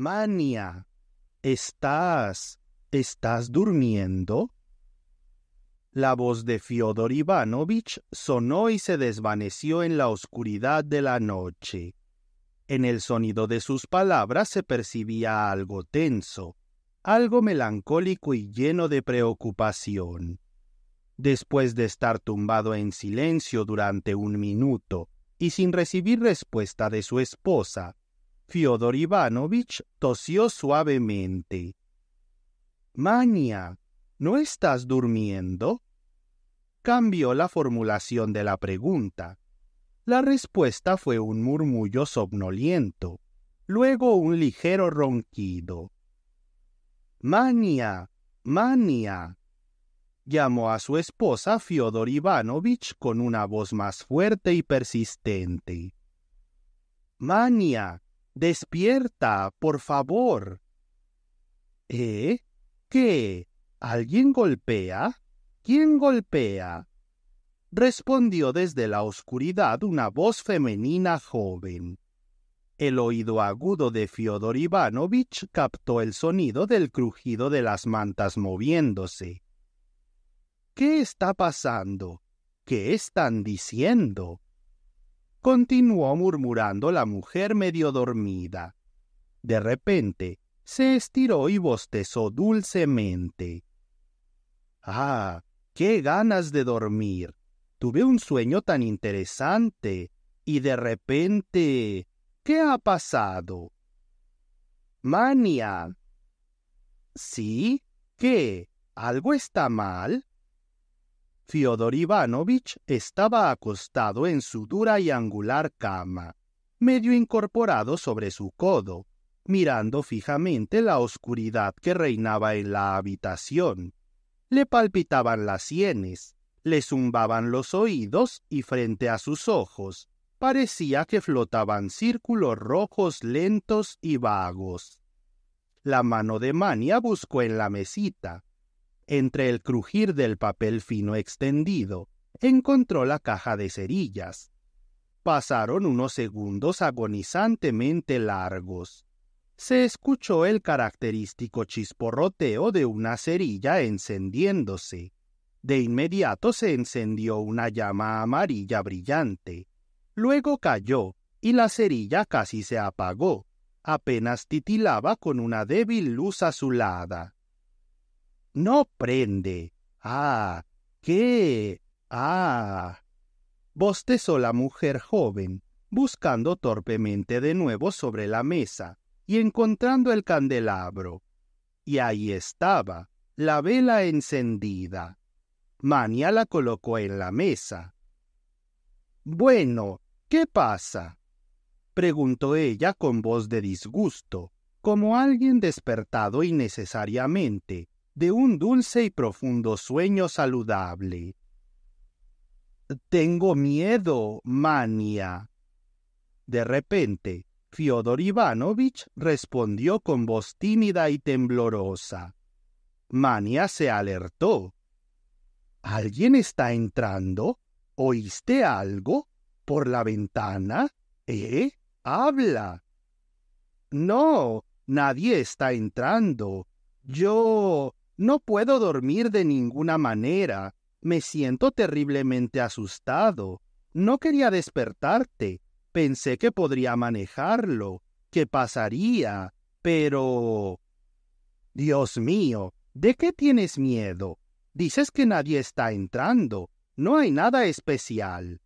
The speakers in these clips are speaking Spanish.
Mania, ¿estás, estás durmiendo? La voz de Fiodor Ivanovich sonó y se desvaneció en la oscuridad de la noche. En el sonido de sus palabras se percibía algo tenso, algo melancólico y lleno de preocupación. Después de estar tumbado en silencio durante un minuto y sin recibir respuesta de su esposa, Fyodor Ivanovich tosió suavemente. Mania, ¿no estás durmiendo? Cambió la formulación de la pregunta. La respuesta fue un murmullo somnoliento, luego un ligero ronquido. Mania, Mania, llamó a su esposa Fyodor Ivanovich con una voz más fuerte y persistente. Mania, Despierta, por favor. ¿Eh? ¿Qué? ¿Alguien golpea? ¿Quién golpea? respondió desde la oscuridad una voz femenina joven. El oído agudo de Fiodor Ivanovich captó el sonido del crujido de las mantas moviéndose. ¿Qué está pasando? ¿Qué están diciendo? continuó murmurando la mujer medio dormida. De repente, se estiró y bostezó dulcemente. Ah, qué ganas de dormir. Tuve un sueño tan interesante. Y de repente... ¿Qué ha pasado? Mania. ¿Sí? ¿Qué? ¿Algo está mal? Fiodor Ivanovich estaba acostado en su dura y angular cama, medio incorporado sobre su codo, mirando fijamente la oscuridad que reinaba en la habitación. Le palpitaban las sienes, le zumbaban los oídos y frente a sus ojos parecía que flotaban círculos rojos lentos y vagos. La mano de Mania buscó en la mesita, entre el crujir del papel fino extendido, encontró la caja de cerillas. Pasaron unos segundos agonizantemente largos. Se escuchó el característico chisporroteo de una cerilla encendiéndose. De inmediato se encendió una llama amarilla brillante. Luego cayó, y la cerilla casi se apagó. Apenas titilaba con una débil luz azulada. No prende. Ah, ¿qué? Ah. Bostezó la mujer joven, buscando torpemente de nuevo sobre la mesa y encontrando el candelabro. Y ahí estaba, la vela encendida. Mania la colocó en la mesa. Bueno, ¿qué pasa? preguntó ella con voz de disgusto, como alguien despertado innecesariamente, de un dulce y profundo sueño saludable. Tengo miedo, Mania. De repente, Fiodor Ivanovich respondió con voz tímida y temblorosa. Mania se alertó. ¿Alguien está entrando? ¿Oíste algo? ¿Por la ventana? ¿Eh? Habla. No, nadie está entrando. Yo. No puedo dormir de ninguna manera. Me siento terriblemente asustado. No quería despertarte. Pensé que podría manejarlo. ¿Qué pasaría? Pero... Dios mío, ¿de qué tienes miedo? Dices que nadie está entrando. No hay nada especial.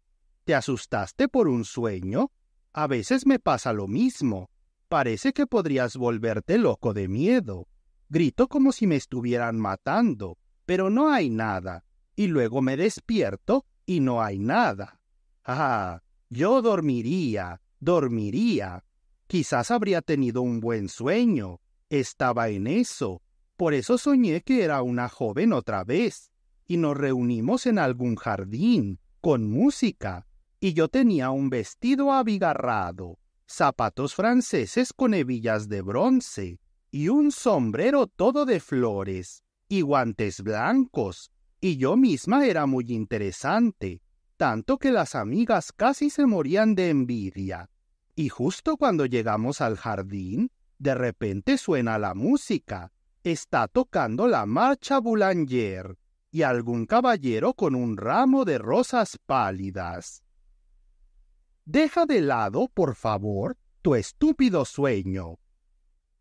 ¿Te asustaste por un sueño? A veces me pasa lo mismo. Parece que podrías volverte loco de miedo. Grito como si me estuvieran matando, pero no hay nada. Y luego me despierto y no hay nada. Ah, yo dormiría, dormiría. Quizás habría tenido un buen sueño. Estaba en eso. Por eso soñé que era una joven otra vez. Y nos reunimos en algún jardín, con música. Y yo tenía un vestido abigarrado, zapatos franceses con hebillas de bronce y un sombrero todo de flores, y guantes blancos, y yo misma era muy interesante, tanto que las amigas casi se morían de envidia. Y justo cuando llegamos al jardín, de repente suena la música. Está tocando la marcha Boulanger y algún caballero con un ramo de rosas pálidas. Deja de lado, por favor, tu estúpido sueño,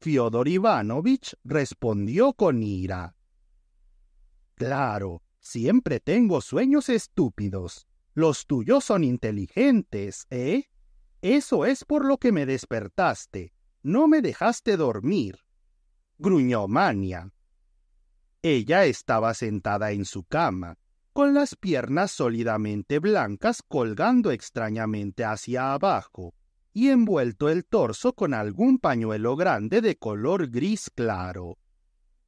Fyodor Ivanovich respondió con ira. Claro, siempre tengo sueños estúpidos. Los tuyos son inteligentes, ¿eh? Eso es por lo que me despertaste. No me dejaste dormir. Gruñó Mania. Ella estaba sentada en su cama, con las piernas sólidamente blancas colgando extrañamente hacia abajo, y envuelto el torso con algún pañuelo grande de color gris claro.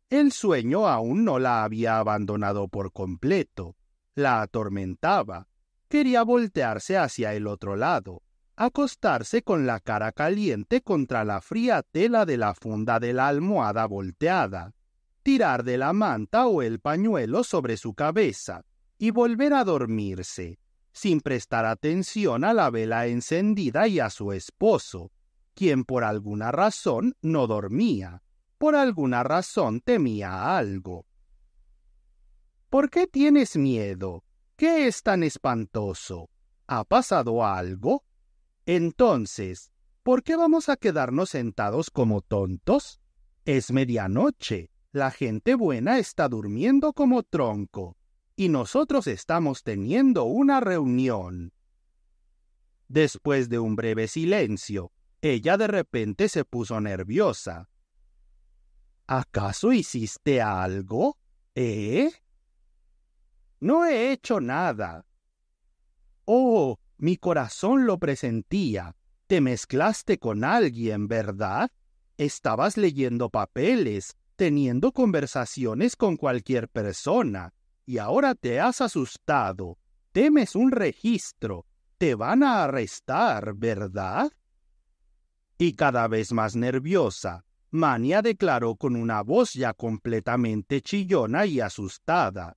El sueño aún no la había abandonado por completo, la atormentaba, quería voltearse hacia el otro lado, acostarse con la cara caliente contra la fría tela de la funda de la almohada volteada, tirar de la manta o el pañuelo sobre su cabeza y volver a dormirse sin prestar atención a la vela encendida y a su esposo, quien por alguna razón no dormía, por alguna razón temía algo. ¿Por qué tienes miedo? ¿Qué es tan espantoso? ¿Ha pasado algo? Entonces, ¿por qué vamos a quedarnos sentados como tontos? Es medianoche. La gente buena está durmiendo como tronco y nosotros estamos teniendo una reunión. Después de un breve silencio, ella de repente se puso nerviosa. ¿Acaso hiciste algo? ¿Eh? No he hecho nada. Oh, mi corazón lo presentía. Te mezclaste con alguien, ¿verdad? Estabas leyendo papeles, teniendo conversaciones con cualquier persona, y ahora te has asustado, temes un registro, te van a arrestar, ¿verdad? Y cada vez más nerviosa, Mania declaró con una voz ya completamente chillona y asustada.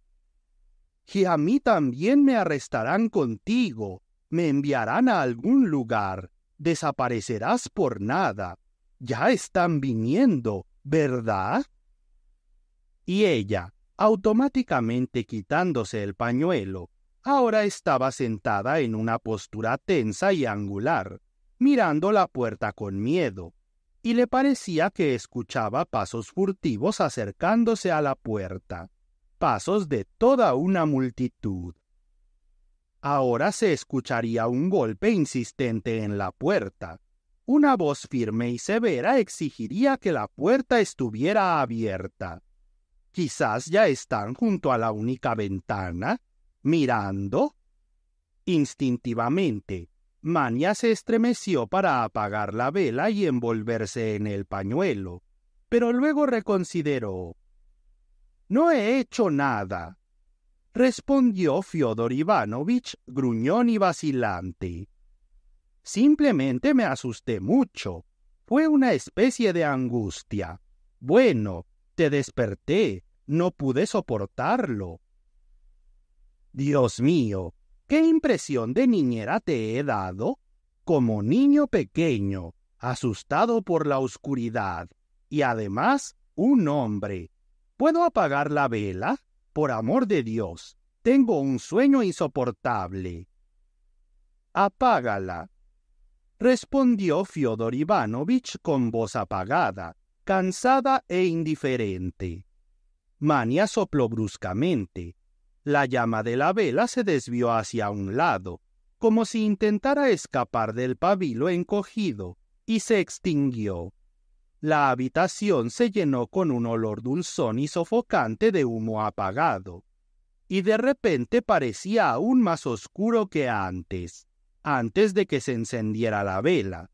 Y a mí también me arrestarán contigo, me enviarán a algún lugar, desaparecerás por nada. Ya están viniendo, ¿verdad? Y ella, automáticamente quitándose el pañuelo, ahora estaba sentada en una postura tensa y angular, mirando la puerta con miedo, y le parecía que escuchaba pasos furtivos acercándose a la puerta, pasos de toda una multitud. Ahora se escucharía un golpe insistente en la puerta. Una voz firme y severa exigiría que la puerta estuviera abierta. Quizás ya están junto a la única ventana, mirando. Instintivamente, Mania se estremeció para apagar la vela y envolverse en el pañuelo, pero luego reconsideró. No he hecho nada, respondió Fyodor Ivanovich, gruñón y vacilante. Simplemente me asusté mucho. Fue una especie de angustia. Bueno, te desperté, no pude soportarlo. Dios mío, ¿qué impresión de niñera te he dado? Como niño pequeño, asustado por la oscuridad, y además un hombre. ¿Puedo apagar la vela? Por amor de Dios, tengo un sueño insoportable. Apágala, respondió Fiodor Ivanovich con voz apagada, cansada e indiferente. Mania sopló bruscamente. La llama de la vela se desvió hacia un lado, como si intentara escapar del pabilo encogido, y se extinguió. La habitación se llenó con un olor dulzón y sofocante de humo apagado, y de repente parecía aún más oscuro que antes, antes de que se encendiera la vela.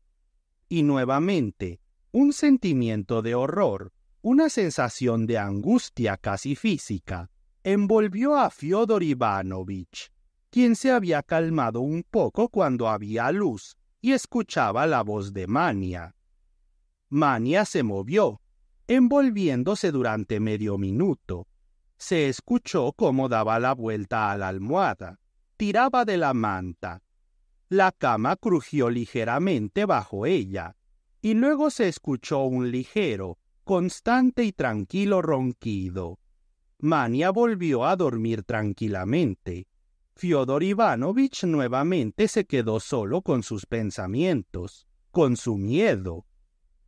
Y nuevamente, un sentimiento de horror, una sensación de angustia casi física envolvió a Fyodor Ivanovich, quien se había calmado un poco cuando había luz y escuchaba la voz de Mania. Mania se movió, envolviéndose durante medio minuto. Se escuchó cómo daba la vuelta a la almohada, tiraba de la manta. La cama crujió ligeramente bajo ella, y luego se escuchó un ligero, constante y tranquilo ronquido. Mania volvió a dormir tranquilamente. Fyodor Ivanovich nuevamente se quedó solo con sus pensamientos, con su miedo.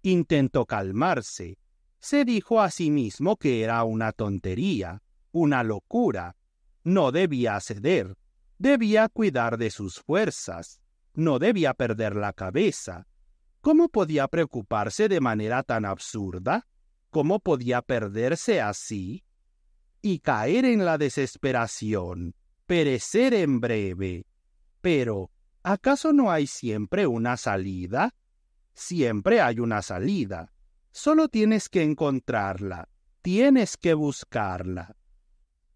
Intentó calmarse. Se dijo a sí mismo que era una tontería, una locura. No debía ceder. Debía cuidar de sus fuerzas. No debía perder la cabeza. ¿Cómo podía preocuparse de manera tan absurda? ¿Cómo podía perderse así? Y caer en la desesperación, perecer en breve. Pero, ¿acaso no hay siempre una salida? Siempre hay una salida. Solo tienes que encontrarla, tienes que buscarla.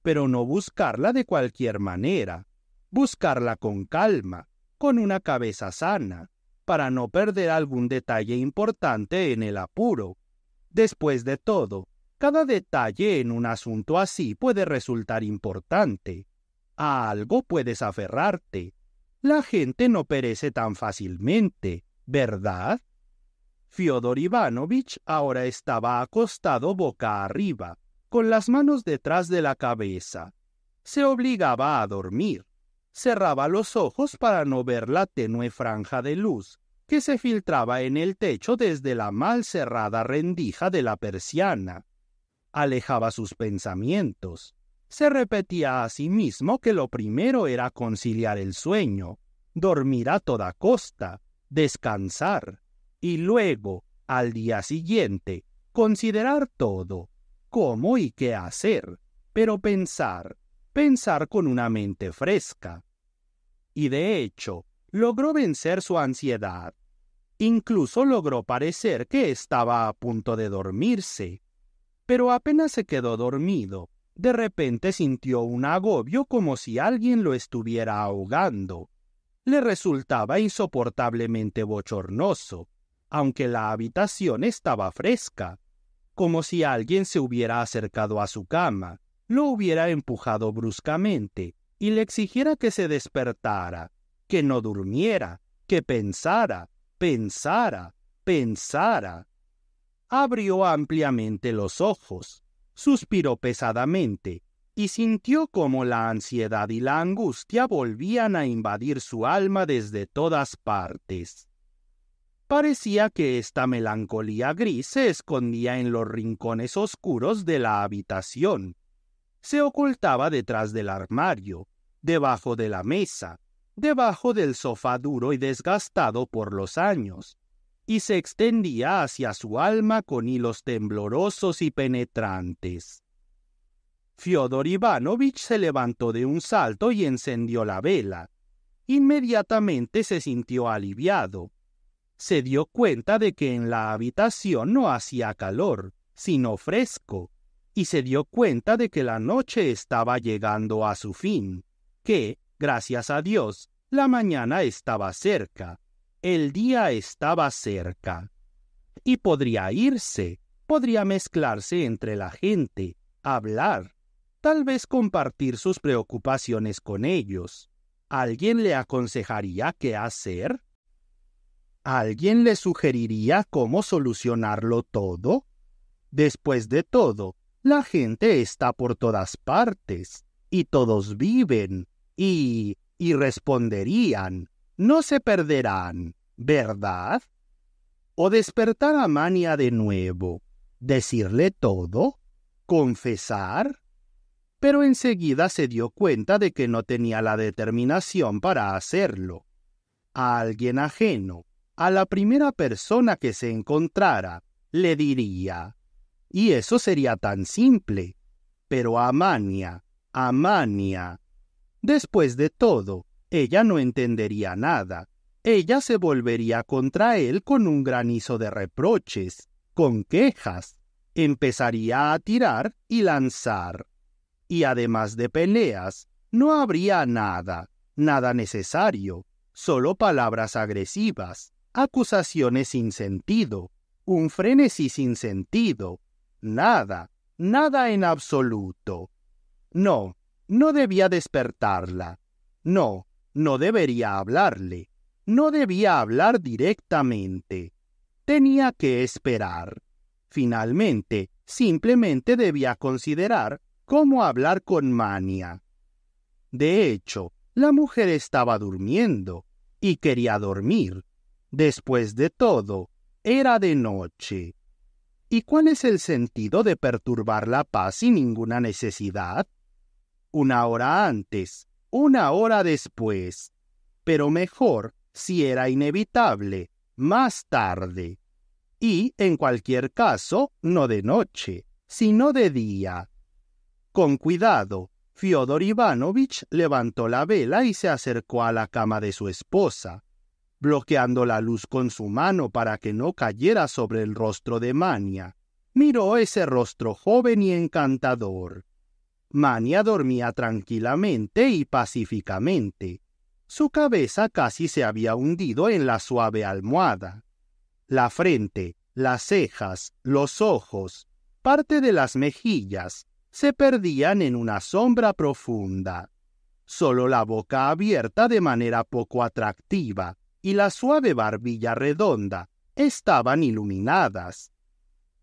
Pero no buscarla de cualquier manera, buscarla con calma, con una cabeza sana, para no perder algún detalle importante en el apuro. Después de todo, cada detalle en un asunto así puede resultar importante. A algo puedes aferrarte. La gente no perece tan fácilmente, ¿verdad? Fyodor Ivanovich ahora estaba acostado boca arriba, con las manos detrás de la cabeza. Se obligaba a dormir cerraba los ojos para no ver la tenue franja de luz que se filtraba en el techo desde la mal cerrada rendija de la persiana. Alejaba sus pensamientos. Se repetía a sí mismo que lo primero era conciliar el sueño, dormir a toda costa, descansar, y luego, al día siguiente, considerar todo, cómo y qué hacer, pero pensar, pensar con una mente fresca. Y de hecho, logró vencer su ansiedad. Incluso logró parecer que estaba a punto de dormirse. Pero apenas se quedó dormido, de repente sintió un agobio como si alguien lo estuviera ahogando. Le resultaba insoportablemente bochornoso, aunque la habitación estaba fresca, como si alguien se hubiera acercado a su cama lo hubiera empujado bruscamente y le exigiera que se despertara, que no durmiera, que pensara, pensara, pensara. Abrió ampliamente los ojos, suspiró pesadamente y sintió como la ansiedad y la angustia volvían a invadir su alma desde todas partes. Parecía que esta melancolía gris se escondía en los rincones oscuros de la habitación, se ocultaba detrás del armario, debajo de la mesa, debajo del sofá duro y desgastado por los años, y se extendía hacia su alma con hilos temblorosos y penetrantes. Fyodor Ivanovich se levantó de un salto y encendió la vela. Inmediatamente se sintió aliviado. Se dio cuenta de que en la habitación no hacía calor, sino fresco, y se dio cuenta de que la noche estaba llegando a su fin, que, gracias a Dios, la mañana estaba cerca, el día estaba cerca. Y podría irse, podría mezclarse entre la gente, hablar, tal vez compartir sus preocupaciones con ellos. ¿Alguien le aconsejaría qué hacer? ¿Alguien le sugeriría cómo solucionarlo todo? Después de todo, la gente está por todas partes, y todos viven, y... y responderían, no se perderán, ¿verdad? O despertar a Mania de nuevo, decirle todo, confesar. Pero enseguida se dio cuenta de que no tenía la determinación para hacerlo. A alguien ajeno, a la primera persona que se encontrara, le diría, y eso sería tan simple. Pero Amania, Amania. Después de todo, ella no entendería nada. Ella se volvería contra él con un granizo de reproches, con quejas. Empezaría a tirar y lanzar. Y además de peleas, no habría nada, nada necesario, solo palabras agresivas, acusaciones sin sentido, un frenesí sin sentido, Nada, nada en absoluto. No, no debía despertarla. No, no debería hablarle. No debía hablar directamente. Tenía que esperar. Finalmente, simplemente debía considerar cómo hablar con Mania. De hecho, la mujer estaba durmiendo y quería dormir. Después de todo, era de noche. ¿Y cuál es el sentido de perturbar la paz sin ninguna necesidad? Una hora antes, una hora después, pero mejor si era inevitable, más tarde. Y, en cualquier caso, no de noche, sino de día. Con cuidado, Fyodor Ivanovich levantó la vela y se acercó a la cama de su esposa bloqueando la luz con su mano para que no cayera sobre el rostro de Mania. Miró ese rostro joven y encantador. Mania dormía tranquilamente y pacíficamente. Su cabeza casi se había hundido en la suave almohada. La frente, las cejas, los ojos, parte de las mejillas, se perdían en una sombra profunda. Solo la boca abierta de manera poco atractiva, y la suave barbilla redonda estaban iluminadas.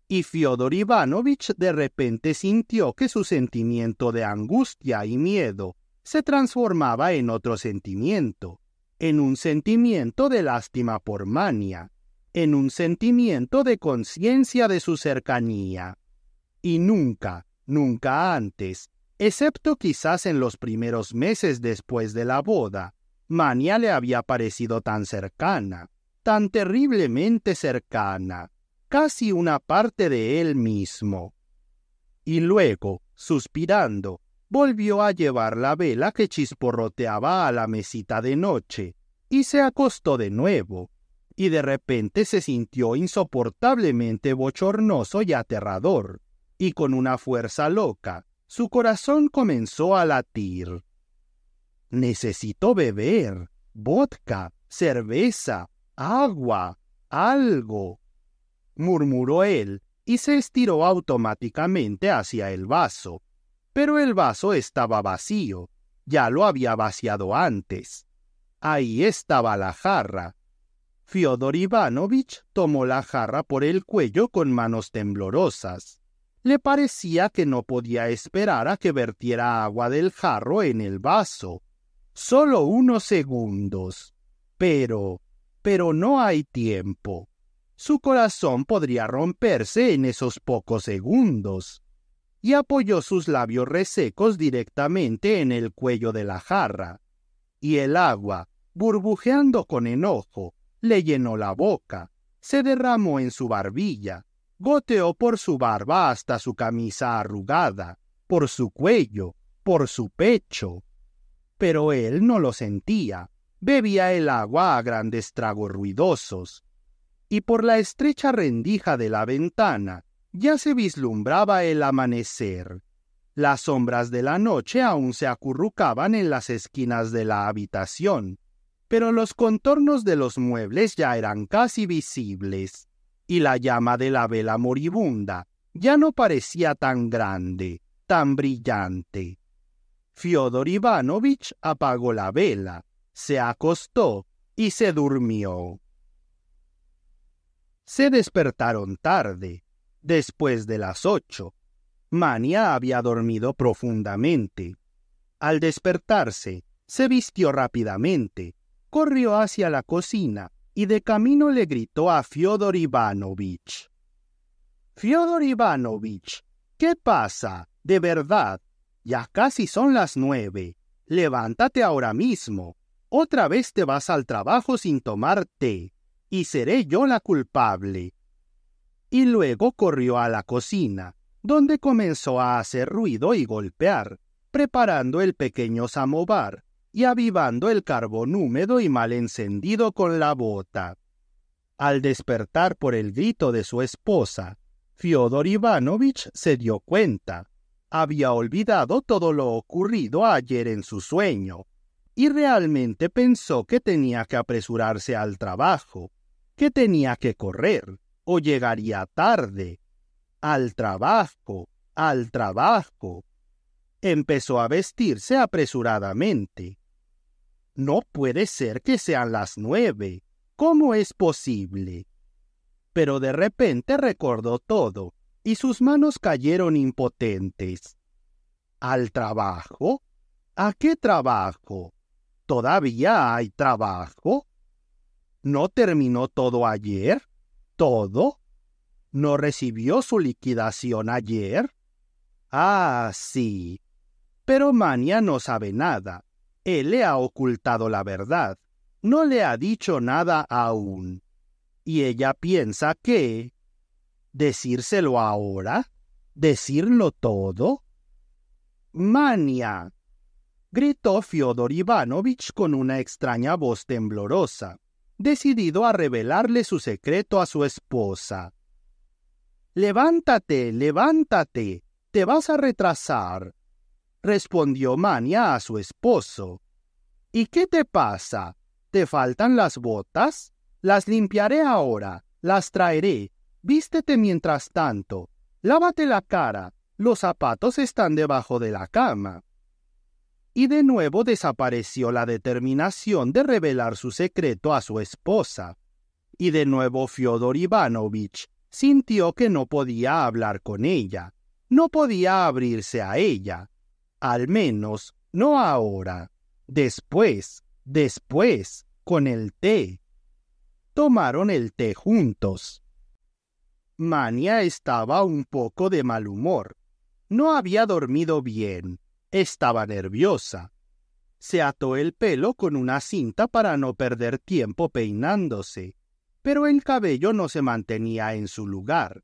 Y Fyodor Ivanovich de repente sintió que su sentimiento de angustia y miedo se transformaba en otro sentimiento, en un sentimiento de lástima por Mania, en un sentimiento de conciencia de su cercanía. Y nunca, nunca antes, excepto quizás en los primeros meses después de la boda, Mania le había parecido tan cercana, tan terriblemente cercana, casi una parte de él mismo. Y luego, suspirando, volvió a llevar la vela que chisporroteaba a la mesita de noche, y se acostó de nuevo, y de repente se sintió insoportablemente bochornoso y aterrador, y con una fuerza loca, su corazón comenzó a latir. Necesito beber vodka, cerveza, agua, algo, murmuró él y se estiró automáticamente hacia el vaso. Pero el vaso estaba vacío, ya lo había vaciado antes. Ahí estaba la jarra. Fyodor Ivanovich tomó la jarra por el cuello con manos temblorosas. Le parecía que no podía esperar a que vertiera agua del jarro en el vaso solo unos segundos. Pero, pero no hay tiempo. Su corazón podría romperse en esos pocos segundos. Y apoyó sus labios resecos directamente en el cuello de la jarra. Y el agua, burbujeando con enojo, le llenó la boca, se derramó en su barbilla, goteó por su barba hasta su camisa arrugada, por su cuello, por su pecho, pero él no lo sentía. Bebía el agua a grandes tragos ruidosos. Y por la estrecha rendija de la ventana ya se vislumbraba el amanecer. Las sombras de la noche aún se acurrucaban en las esquinas de la habitación, pero los contornos de los muebles ya eran casi visibles, y la llama de la vela moribunda ya no parecía tan grande, tan brillante. Fiodor Ivanovich apagó la vela, se acostó y se durmió. Se despertaron tarde, después de las ocho. Mania había dormido profundamente. Al despertarse, se vistió rápidamente, corrió hacia la cocina y de camino le gritó a Fyodor Ivanovich. Fiodor Ivanovich, ¿qué pasa? De verdad, ya casi son las nueve. Levántate ahora mismo. Otra vez te vas al trabajo sin tomar té, y seré yo la culpable. Y luego corrió a la cocina, donde comenzó a hacer ruido y golpear, preparando el pequeño samovar y avivando el carbón húmedo y mal encendido con la bota. Al despertar por el grito de su esposa, Fiodor Ivanovich se dio cuenta había olvidado todo lo ocurrido ayer en su sueño, y realmente pensó que tenía que apresurarse al trabajo, que tenía que correr, o llegaría tarde. Al trabajo, al trabajo. Empezó a vestirse apresuradamente. No puede ser que sean las nueve. ¿Cómo es posible? Pero de repente recordó todo y sus manos cayeron impotentes. ¿Al trabajo? ¿A qué trabajo? ¿Todavía hay trabajo? ¿No terminó todo ayer? ¿Todo? ¿No recibió su liquidación ayer? Ah, sí. Pero Mania no sabe nada. Él le ha ocultado la verdad. No le ha dicho nada aún. Y ella piensa que, decírselo ahora, decirlo todo. Mania, gritó Fyodor Ivanovich con una extraña voz temblorosa, decidido a revelarle su secreto a su esposa. Levántate, levántate, te vas a retrasar, respondió Mania a su esposo. ¿Y qué te pasa? ¿Te faltan las botas? Las limpiaré ahora, las traeré, Vístete mientras tanto, lávate la cara, los zapatos están debajo de la cama. Y de nuevo desapareció la determinación de revelar su secreto a su esposa. Y de nuevo Fyodor Ivanovich sintió que no podía hablar con ella, no podía abrirse a ella, al menos no ahora, después, después, con el té. Tomaron el té juntos. Mania estaba un poco de mal humor. No había dormido bien. Estaba nerviosa. Se ató el pelo con una cinta para no perder tiempo peinándose, pero el cabello no se mantenía en su lugar.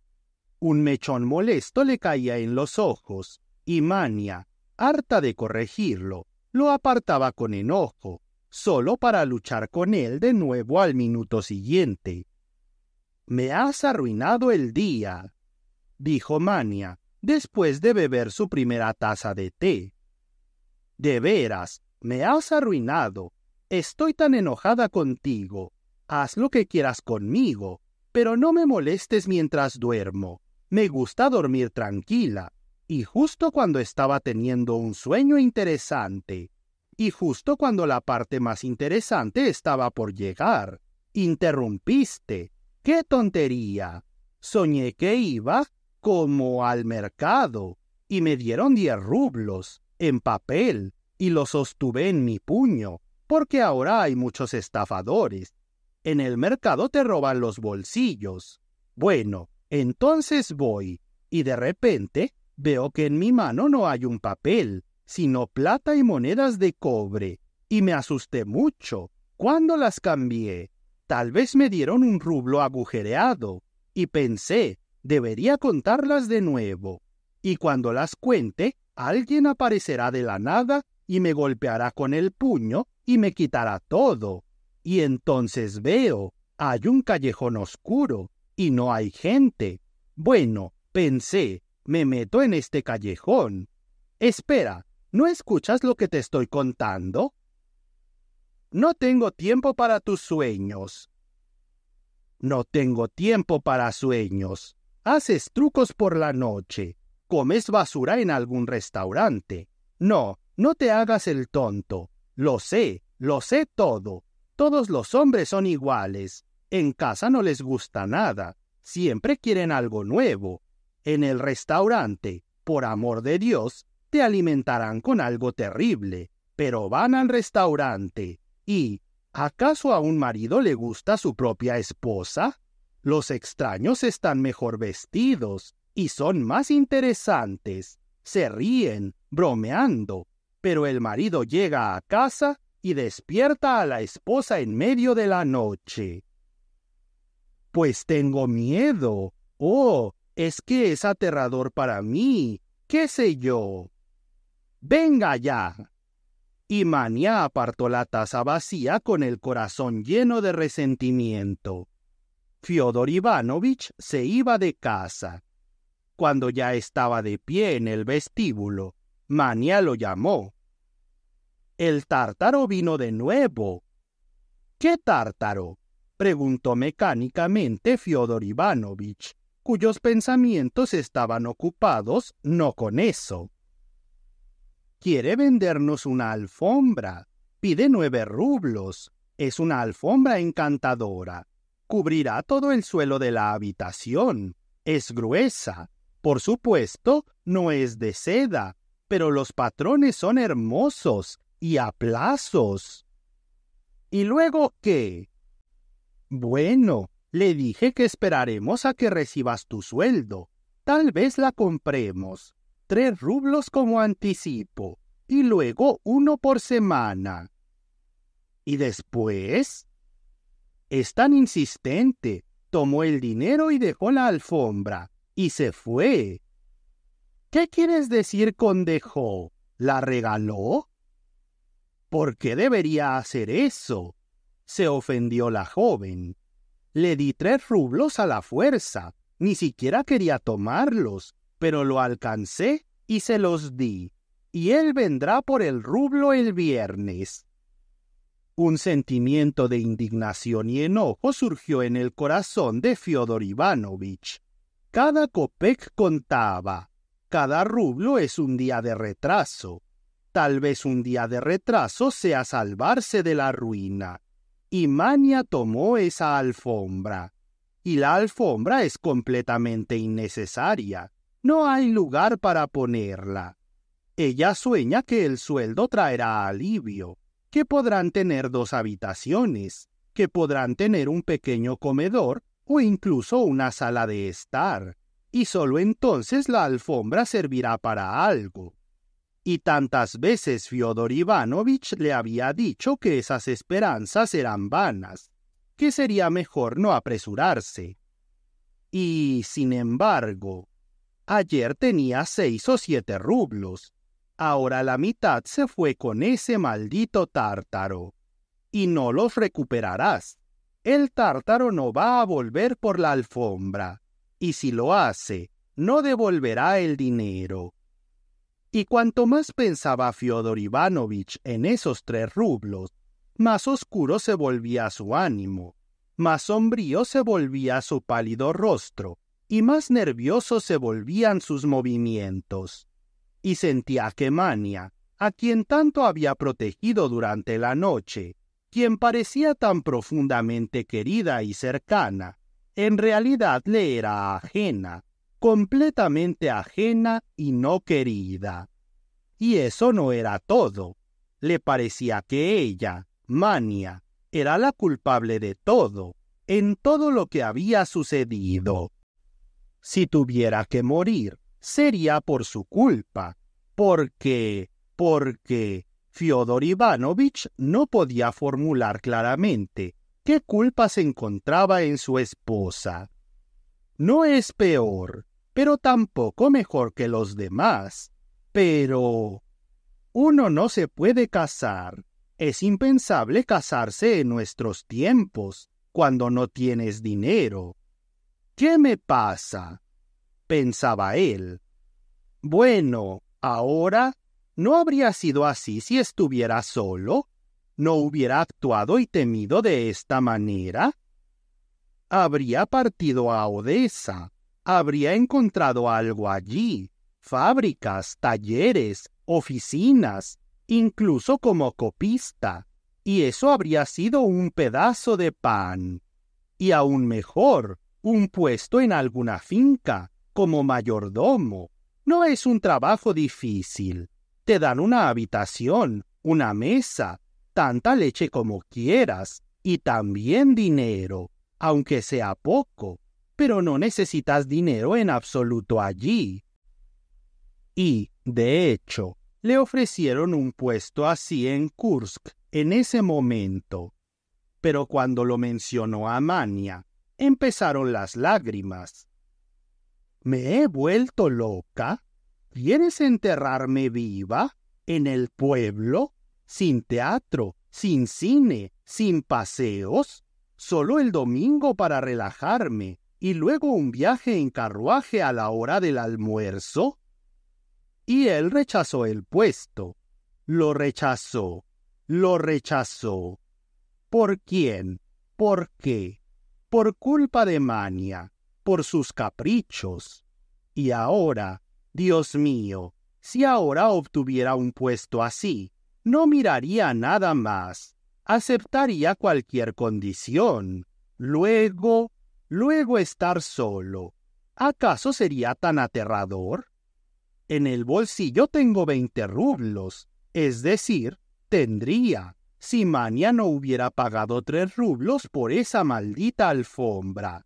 Un mechón molesto le caía en los ojos, y Mania, harta de corregirlo, lo apartaba con enojo, solo para luchar con él de nuevo al minuto siguiente. Me has arruinado el día, dijo Mania, después de beber su primera taza de té. De veras, me has arruinado. Estoy tan enojada contigo. Haz lo que quieras conmigo, pero no me molestes mientras duermo. Me gusta dormir tranquila, y justo cuando estaba teniendo un sueño interesante, y justo cuando la parte más interesante estaba por llegar, interrumpiste, ¡Qué tontería! Soñé que iba como al mercado y me dieron diez rublos en papel y los sostuve en mi puño, porque ahora hay muchos estafadores. En el mercado te roban los bolsillos. Bueno, entonces voy y de repente veo que en mi mano no hay un papel, sino plata y monedas de cobre, y me asusté mucho. Cuando las cambié, Tal vez me dieron un rublo agujereado, y pensé, debería contarlas de nuevo, y cuando las cuente, alguien aparecerá de la nada y me golpeará con el puño y me quitará todo. Y entonces veo, hay un callejón oscuro y no hay gente. Bueno, pensé, me meto en este callejón. Espera, ¿no escuchas lo que te estoy contando? No tengo tiempo para tus sueños. No tengo tiempo para sueños. Haces trucos por la noche. Comes basura en algún restaurante. No, no te hagas el tonto. Lo sé, lo sé todo. Todos los hombres son iguales. En casa no les gusta nada. Siempre quieren algo nuevo. En el restaurante, por amor de Dios, te alimentarán con algo terrible. Pero van al restaurante. ¿Y acaso a un marido le gusta su propia esposa? Los extraños están mejor vestidos y son más interesantes. Se ríen, bromeando, pero el marido llega a casa y despierta a la esposa en medio de la noche. Pues tengo miedo. Oh, es que es aterrador para mí. ¿Qué sé yo? Venga ya y Mania apartó la taza vacía con el corazón lleno de resentimiento. Fyodor Ivanovich se iba de casa. Cuando ya estaba de pie en el vestíbulo, Mania lo llamó. El tártaro vino de nuevo. ¿Qué tártaro? preguntó mecánicamente Fyodor Ivanovich, cuyos pensamientos estaban ocupados no con eso. Quiere vendernos una alfombra. Pide nueve rublos. Es una alfombra encantadora. Cubrirá todo el suelo de la habitación. Es gruesa. Por supuesto, no es de seda, pero los patrones son hermosos y a plazos. ¿Y luego qué? Bueno, le dije que esperaremos a que recibas tu sueldo. Tal vez la compremos tres rublos como anticipo y luego uno por semana. ¿Y después? Es tan insistente. Tomó el dinero y dejó la alfombra y se fue. ¿Qué quieres decir con dejó? ¿La regaló? ¿Por qué debería hacer eso? se ofendió la joven. Le di tres rublos a la fuerza. Ni siquiera quería tomarlos pero lo alcancé y se los di, y él vendrá por el rublo el viernes. Un sentimiento de indignación y enojo surgió en el corazón de Fyodor Ivanovich. Cada copec contaba. Cada rublo es un día de retraso. Tal vez un día de retraso sea salvarse de la ruina. Y Mania tomó esa alfombra. Y la alfombra es completamente innecesaria. No hay lugar para ponerla. Ella sueña que el sueldo traerá alivio, que podrán tener dos habitaciones, que podrán tener un pequeño comedor o incluso una sala de estar, y solo entonces la alfombra servirá para algo. Y tantas veces Fyodor Ivanovich le había dicho que esas esperanzas eran vanas, que sería mejor no apresurarse. Y, sin embargo, Ayer tenía seis o siete rublos. Ahora la mitad se fue con ese maldito tártaro. Y no los recuperarás. El tártaro no va a volver por la alfombra. Y si lo hace, no devolverá el dinero. Y cuanto más pensaba Fyodor Ivanovich en esos tres rublos, más oscuro se volvía su ánimo, más sombrío se volvía su pálido rostro, y más nerviosos se volvían sus movimientos. Y sentía que Mania, a quien tanto había protegido durante la noche, quien parecía tan profundamente querida y cercana, en realidad le era ajena, completamente ajena y no querida. Y eso no era todo. Le parecía que ella, Mania, era la culpable de todo, en todo lo que había sucedido si tuviera que morir, sería por su culpa, porque, porque Fyodor Ivanovich no podía formular claramente qué culpa se encontraba en su esposa. No es peor, pero tampoco mejor que los demás. Pero... Uno no se puede casar. Es impensable casarse en nuestros tiempos, cuando no tienes dinero. ¿Qué me pasa? pensaba él. Bueno, ahora no habría sido así si estuviera solo. ¿No hubiera actuado y temido de esta manera? Habría partido a Odessa. Habría encontrado algo allí. Fábricas, talleres, oficinas, incluso como copista. Y eso habría sido un pedazo de pan. Y aún mejor, un puesto en alguna finca, como mayordomo. No es un trabajo difícil. Te dan una habitación, una mesa, tanta leche como quieras, y también dinero, aunque sea poco, pero no necesitas dinero en absoluto allí. Y, de hecho, le ofrecieron un puesto así en Kursk en ese momento. Pero cuando lo mencionó a Mania, empezaron las lágrimas. ¿Me he vuelto loca? ¿Quieres enterrarme viva? ¿En el pueblo? ¿Sin teatro? ¿Sin cine? ¿Sin paseos? Solo el domingo para relajarme y luego un viaje en carruaje a la hora del almuerzo? Y él rechazó el puesto. Lo rechazó. Lo rechazó. ¿Por quién? ¿Por qué? por culpa de Mania, por sus caprichos. Y ahora, Dios mío, si ahora obtuviera un puesto así, no miraría nada más, aceptaría cualquier condición. Luego, luego estar solo. ¿Acaso sería tan aterrador? En el bolsillo tengo veinte rublos, es decir, tendría si Mania no hubiera pagado tres rublos por esa maldita alfombra.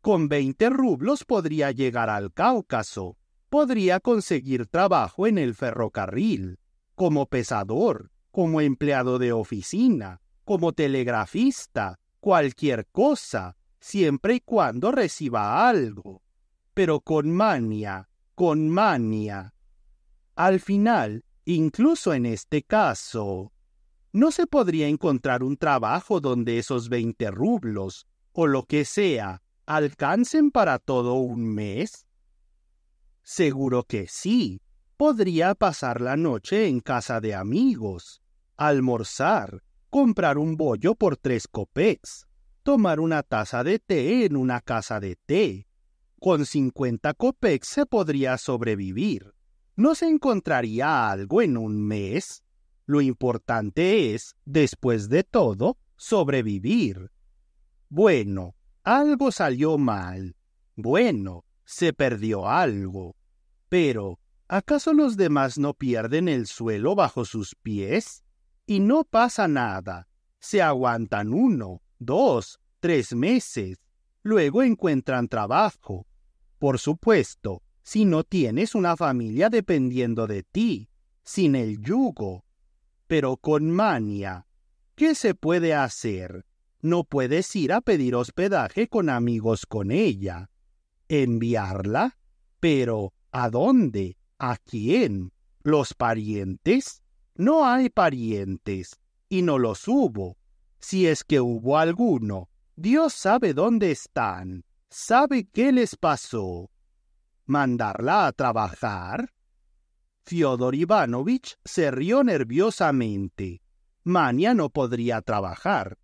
Con veinte rublos podría llegar al Cáucaso, podría conseguir trabajo en el ferrocarril, como pesador, como empleado de oficina, como telegrafista, cualquier cosa, siempre y cuando reciba algo. Pero con mania, con mania. Al final, incluso en este caso, ¿no se podría encontrar un trabajo donde esos 20 rublos, o lo que sea, alcancen para todo un mes? Seguro que sí. Podría pasar la noche en casa de amigos, almorzar, comprar un bollo por tres copecks, tomar una taza de té en una casa de té. Con 50 copecks se podría sobrevivir. ¿No se encontraría algo en un mes? Lo importante es, después de todo, sobrevivir. Bueno, algo salió mal. Bueno, se perdió algo. Pero, ¿acaso los demás no pierden el suelo bajo sus pies? Y no pasa nada. Se aguantan uno, dos, tres meses. Luego encuentran trabajo. Por supuesto, si no tienes una familia dependiendo de ti, sin el yugo, pero con mania. ¿Qué se puede hacer? No puedes ir a pedir hospedaje con amigos con ella. ¿Enviarla? Pero ¿a dónde? ¿A quién? ¿Los parientes? No hay parientes, y no los hubo. Si es que hubo alguno, Dios sabe dónde están, sabe qué les pasó. ¿Mandarla a trabajar? Fyodor Ivanovich se rió nerviosamente. Mania no podría trabajar.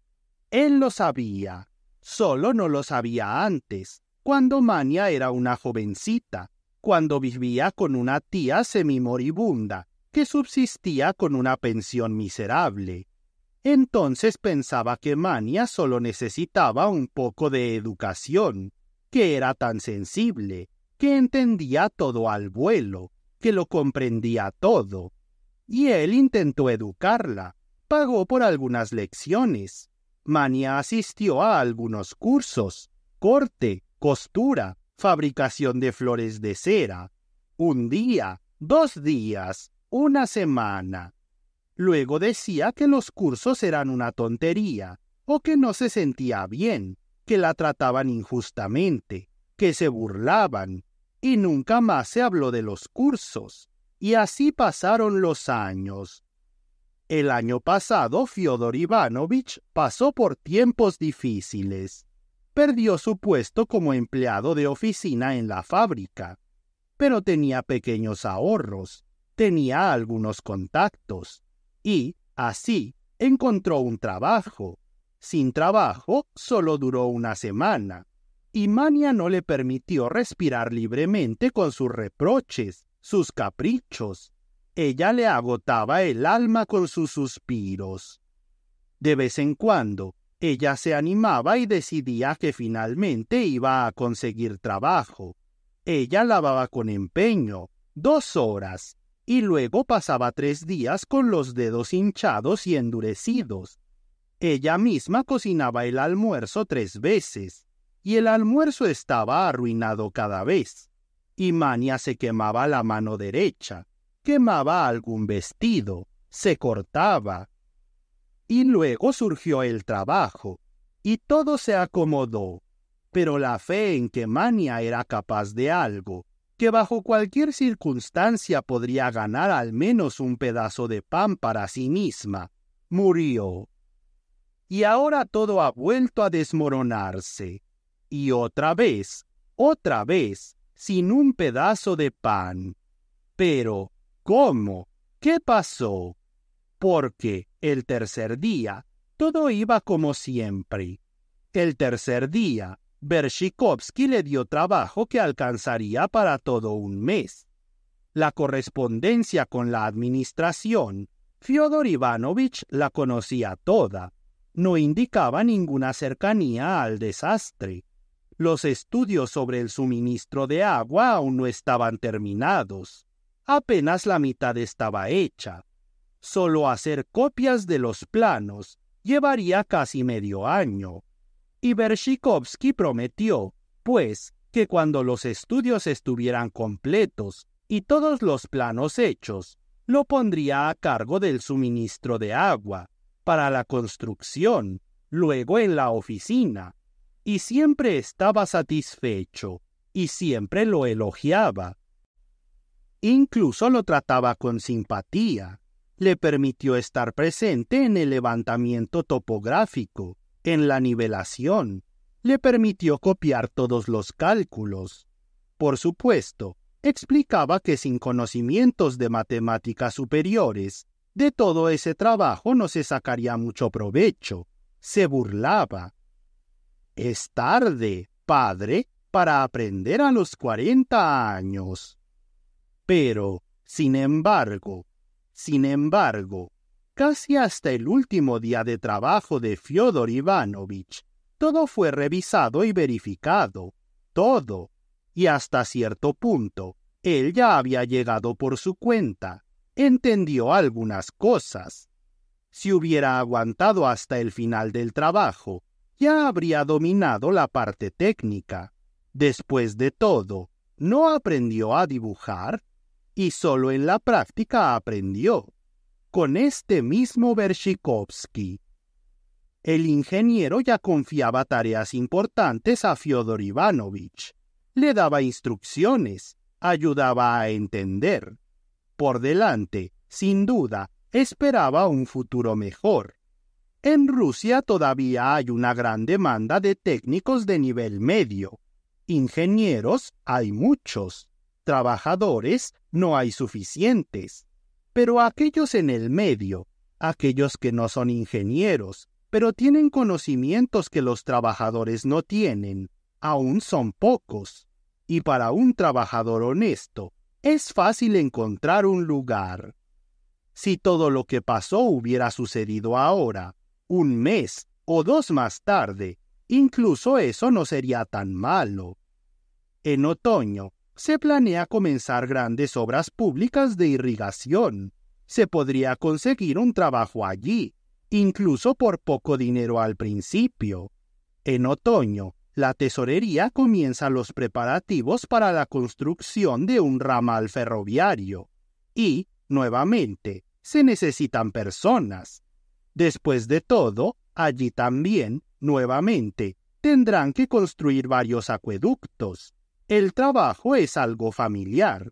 Él lo sabía, solo no lo sabía antes, cuando Mania era una jovencita, cuando vivía con una tía semimoribunda que subsistía con una pensión miserable. Entonces pensaba que Mania solo necesitaba un poco de educación, que era tan sensible, que entendía todo al vuelo, que lo comprendía todo, y él intentó educarla, pagó por algunas lecciones. Mania asistió a algunos cursos, corte, costura, fabricación de flores de cera. Un día, dos días, una semana. Luego decía que los cursos eran una tontería, o que no se sentía bien, que la trataban injustamente, que se burlaban, y nunca más se habló de los cursos. Y así pasaron los años. El año pasado, Fyodor Ivanovich pasó por tiempos difíciles. Perdió su puesto como empleado de oficina en la fábrica, pero tenía pequeños ahorros, tenía algunos contactos, y, así, encontró un trabajo. Sin trabajo, solo duró una semana, y Mania no le permitió respirar libremente con sus reproches, sus caprichos. Ella le agotaba el alma con sus suspiros. De vez en cuando, ella se animaba y decidía que finalmente iba a conseguir trabajo. Ella lavaba con empeño, dos horas, y luego pasaba tres días con los dedos hinchados y endurecidos. Ella misma cocinaba el almuerzo tres veces, y el almuerzo estaba arruinado cada vez, y Mania se quemaba la mano derecha, quemaba algún vestido, se cortaba. Y luego surgió el trabajo, y todo se acomodó, pero la fe en que Mania era capaz de algo, que bajo cualquier circunstancia podría ganar al menos un pedazo de pan para sí misma, murió. Y ahora todo ha vuelto a desmoronarse y otra vez, otra vez, sin un pedazo de pan. Pero, ¿cómo? ¿Qué pasó? Porque el tercer día todo iba como siempre. El tercer día, Bershikovsky le dio trabajo que alcanzaría para todo un mes. La correspondencia con la administración, Fyodor Ivanovich la conocía toda. No indicaba ninguna cercanía al desastre. Los estudios sobre el suministro de agua aún no estaban terminados. Apenas la mitad estaba hecha. Solo hacer copias de los planos llevaría casi medio año. Y Bershikovsky prometió, pues, que cuando los estudios estuvieran completos y todos los planos hechos, lo pondría a cargo del suministro de agua, para la construcción, luego en la oficina, y siempre estaba satisfecho, y siempre lo elogiaba. Incluso lo trataba con simpatía. Le permitió estar presente en el levantamiento topográfico, en la nivelación. Le permitió copiar todos los cálculos. Por supuesto, explicaba que sin conocimientos de matemáticas superiores, de todo ese trabajo no se sacaría mucho provecho. Se burlaba, es tarde, padre, para aprender a los cuarenta años. Pero, sin embargo, sin embargo, casi hasta el último día de trabajo de Fyodor Ivanovich, todo fue revisado y verificado, todo, y hasta cierto punto, él ya había llegado por su cuenta, entendió algunas cosas. Si hubiera aguantado hasta el final del trabajo, ya habría dominado la parte técnica. Después de todo, no aprendió a dibujar y solo en la práctica aprendió. Con este mismo Bershikovsky. El ingeniero ya confiaba tareas importantes a Fyodor Ivanovich. Le daba instrucciones, ayudaba a entender. Por delante, sin duda, esperaba un futuro mejor. En Rusia todavía hay una gran demanda de técnicos de nivel medio. Ingenieros hay muchos. Trabajadores no hay suficientes. Pero aquellos en el medio, aquellos que no son ingenieros, pero tienen conocimientos que los trabajadores no tienen, aún son pocos. Y para un trabajador honesto, es fácil encontrar un lugar. Si todo lo que pasó hubiera sucedido ahora, un mes o dos más tarde, incluso eso no sería tan malo. En otoño, se planea comenzar grandes obras públicas de irrigación. Se podría conseguir un trabajo allí, incluso por poco dinero al principio. En otoño, la tesorería comienza los preparativos para la construcción de un ramal ferroviario. Y, nuevamente, se necesitan personas. Después de todo, allí también, nuevamente, tendrán que construir varios acueductos. El trabajo es algo familiar.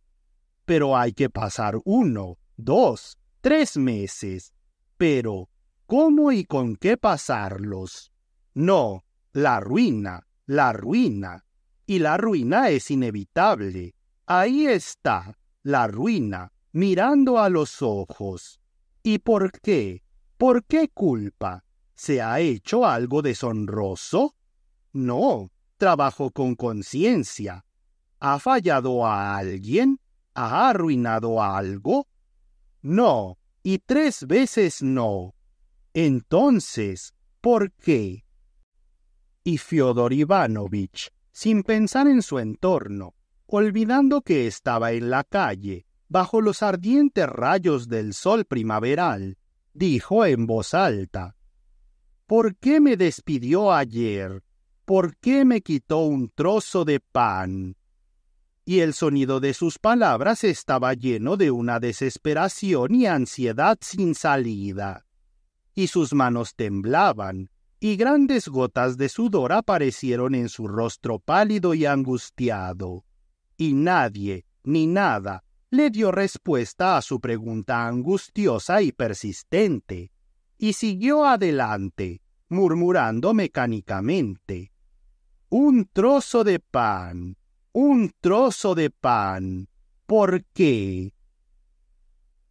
Pero hay que pasar uno, dos, tres meses. Pero, ¿cómo y con qué pasarlos? No, la ruina, la ruina. Y la ruina es inevitable. Ahí está, la ruina, mirando a los ojos. ¿Y por qué? ¿Por qué culpa? ¿Se ha hecho algo deshonroso? No, trabajo con conciencia. ¿Ha fallado a alguien? ¿Ha arruinado a algo? No, y tres veces no. Entonces, ¿por qué? Y Fyodor Ivanovich, sin pensar en su entorno, olvidando que estaba en la calle, bajo los ardientes rayos del sol primaveral, dijo en voz alta, ¿Por qué me despidió ayer? ¿Por qué me quitó un trozo de pan? Y el sonido de sus palabras estaba lleno de una desesperación y ansiedad sin salida. Y sus manos temblaban, y grandes gotas de sudor aparecieron en su rostro pálido y angustiado. Y nadie, ni nada, le dio respuesta a su pregunta angustiosa y persistente, y siguió adelante, murmurando mecánicamente. Un trozo de pan, un trozo de pan. ¿Por qué?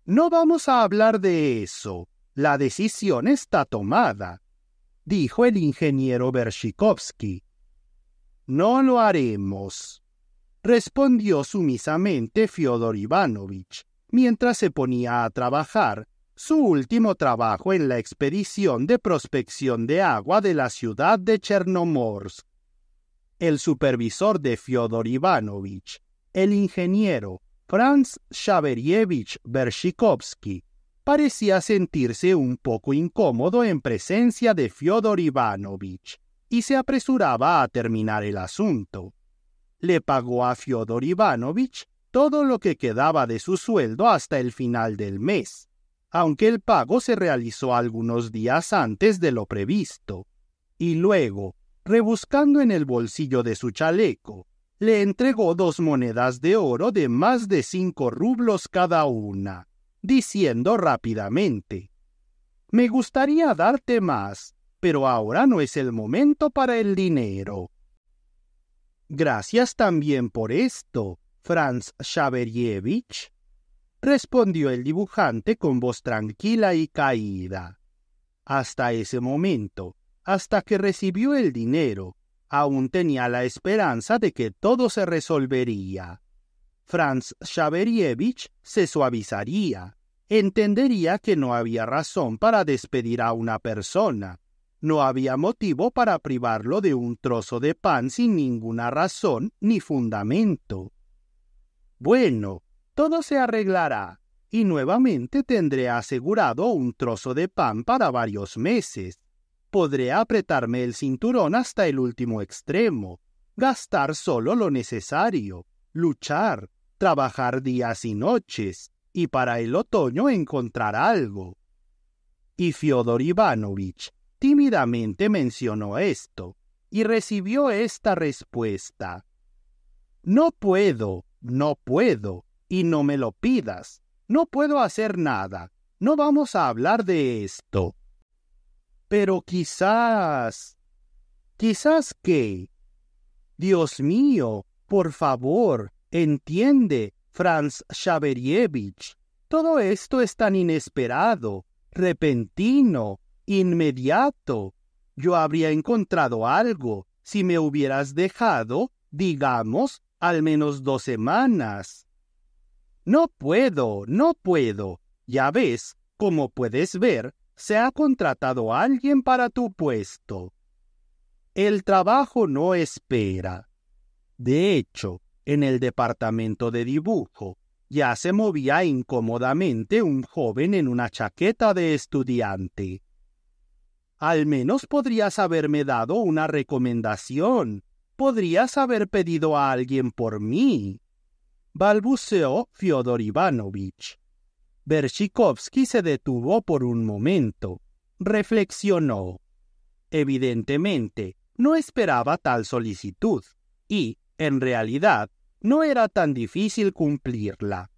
No vamos a hablar de eso. La decisión está tomada, dijo el ingeniero Bershikovsky. No lo haremos respondió sumisamente Fyodor Ivanovich, mientras se ponía a trabajar su último trabajo en la expedición de prospección de agua de la ciudad de Chernomorsk. El supervisor de Fyodor Ivanovich, el ingeniero Franz Shaverievich Bershikovsky, parecía sentirse un poco incómodo en presencia de Fyodor Ivanovich y se apresuraba a terminar el asunto le pagó a Fyodor Ivanovich todo lo que quedaba de su sueldo hasta el final del mes, aunque el pago se realizó algunos días antes de lo previsto. Y luego, rebuscando en el bolsillo de su chaleco, le entregó dos monedas de oro de más de cinco rublos cada una, diciendo rápidamente Me gustaría darte más, pero ahora no es el momento para el dinero. Gracias también por esto, Franz Xaverievich, respondió el dibujante con voz tranquila y caída. Hasta ese momento, hasta que recibió el dinero, aún tenía la esperanza de que todo se resolvería. Franz Xaverievich se suavizaría, entendería que no había razón para despedir a una persona, no había motivo para privarlo de un trozo de pan sin ninguna razón ni fundamento. Bueno, todo se arreglará, y nuevamente tendré asegurado un trozo de pan para varios meses. Podré apretarme el cinturón hasta el último extremo, gastar solo lo necesario, luchar, trabajar días y noches, y para el otoño encontrar algo. Y Fyodor Ivanovich tímidamente mencionó esto y recibió esta respuesta. No puedo, no puedo, y no me lo pidas, no puedo hacer nada, no vamos a hablar de esto. Pero quizás... quizás que... Dios mío, por favor, entiende, Franz Xaverievich. Todo esto es tan inesperado, repentino, inmediato. Yo habría encontrado algo si me hubieras dejado, digamos, al menos dos semanas. No puedo, no puedo. Ya ves, como puedes ver, se ha contratado a alguien para tu puesto. El trabajo no espera. De hecho, en el departamento de dibujo ya se movía incómodamente un joven en una chaqueta de estudiante. Al menos podrías haberme dado una recomendación. Podrías haber pedido a alguien por mí. Balbuceó Fyodor Ivanovich. Bershikovsky se detuvo por un momento. Reflexionó. Evidentemente, no esperaba tal solicitud, y, en realidad, no era tan difícil cumplirla.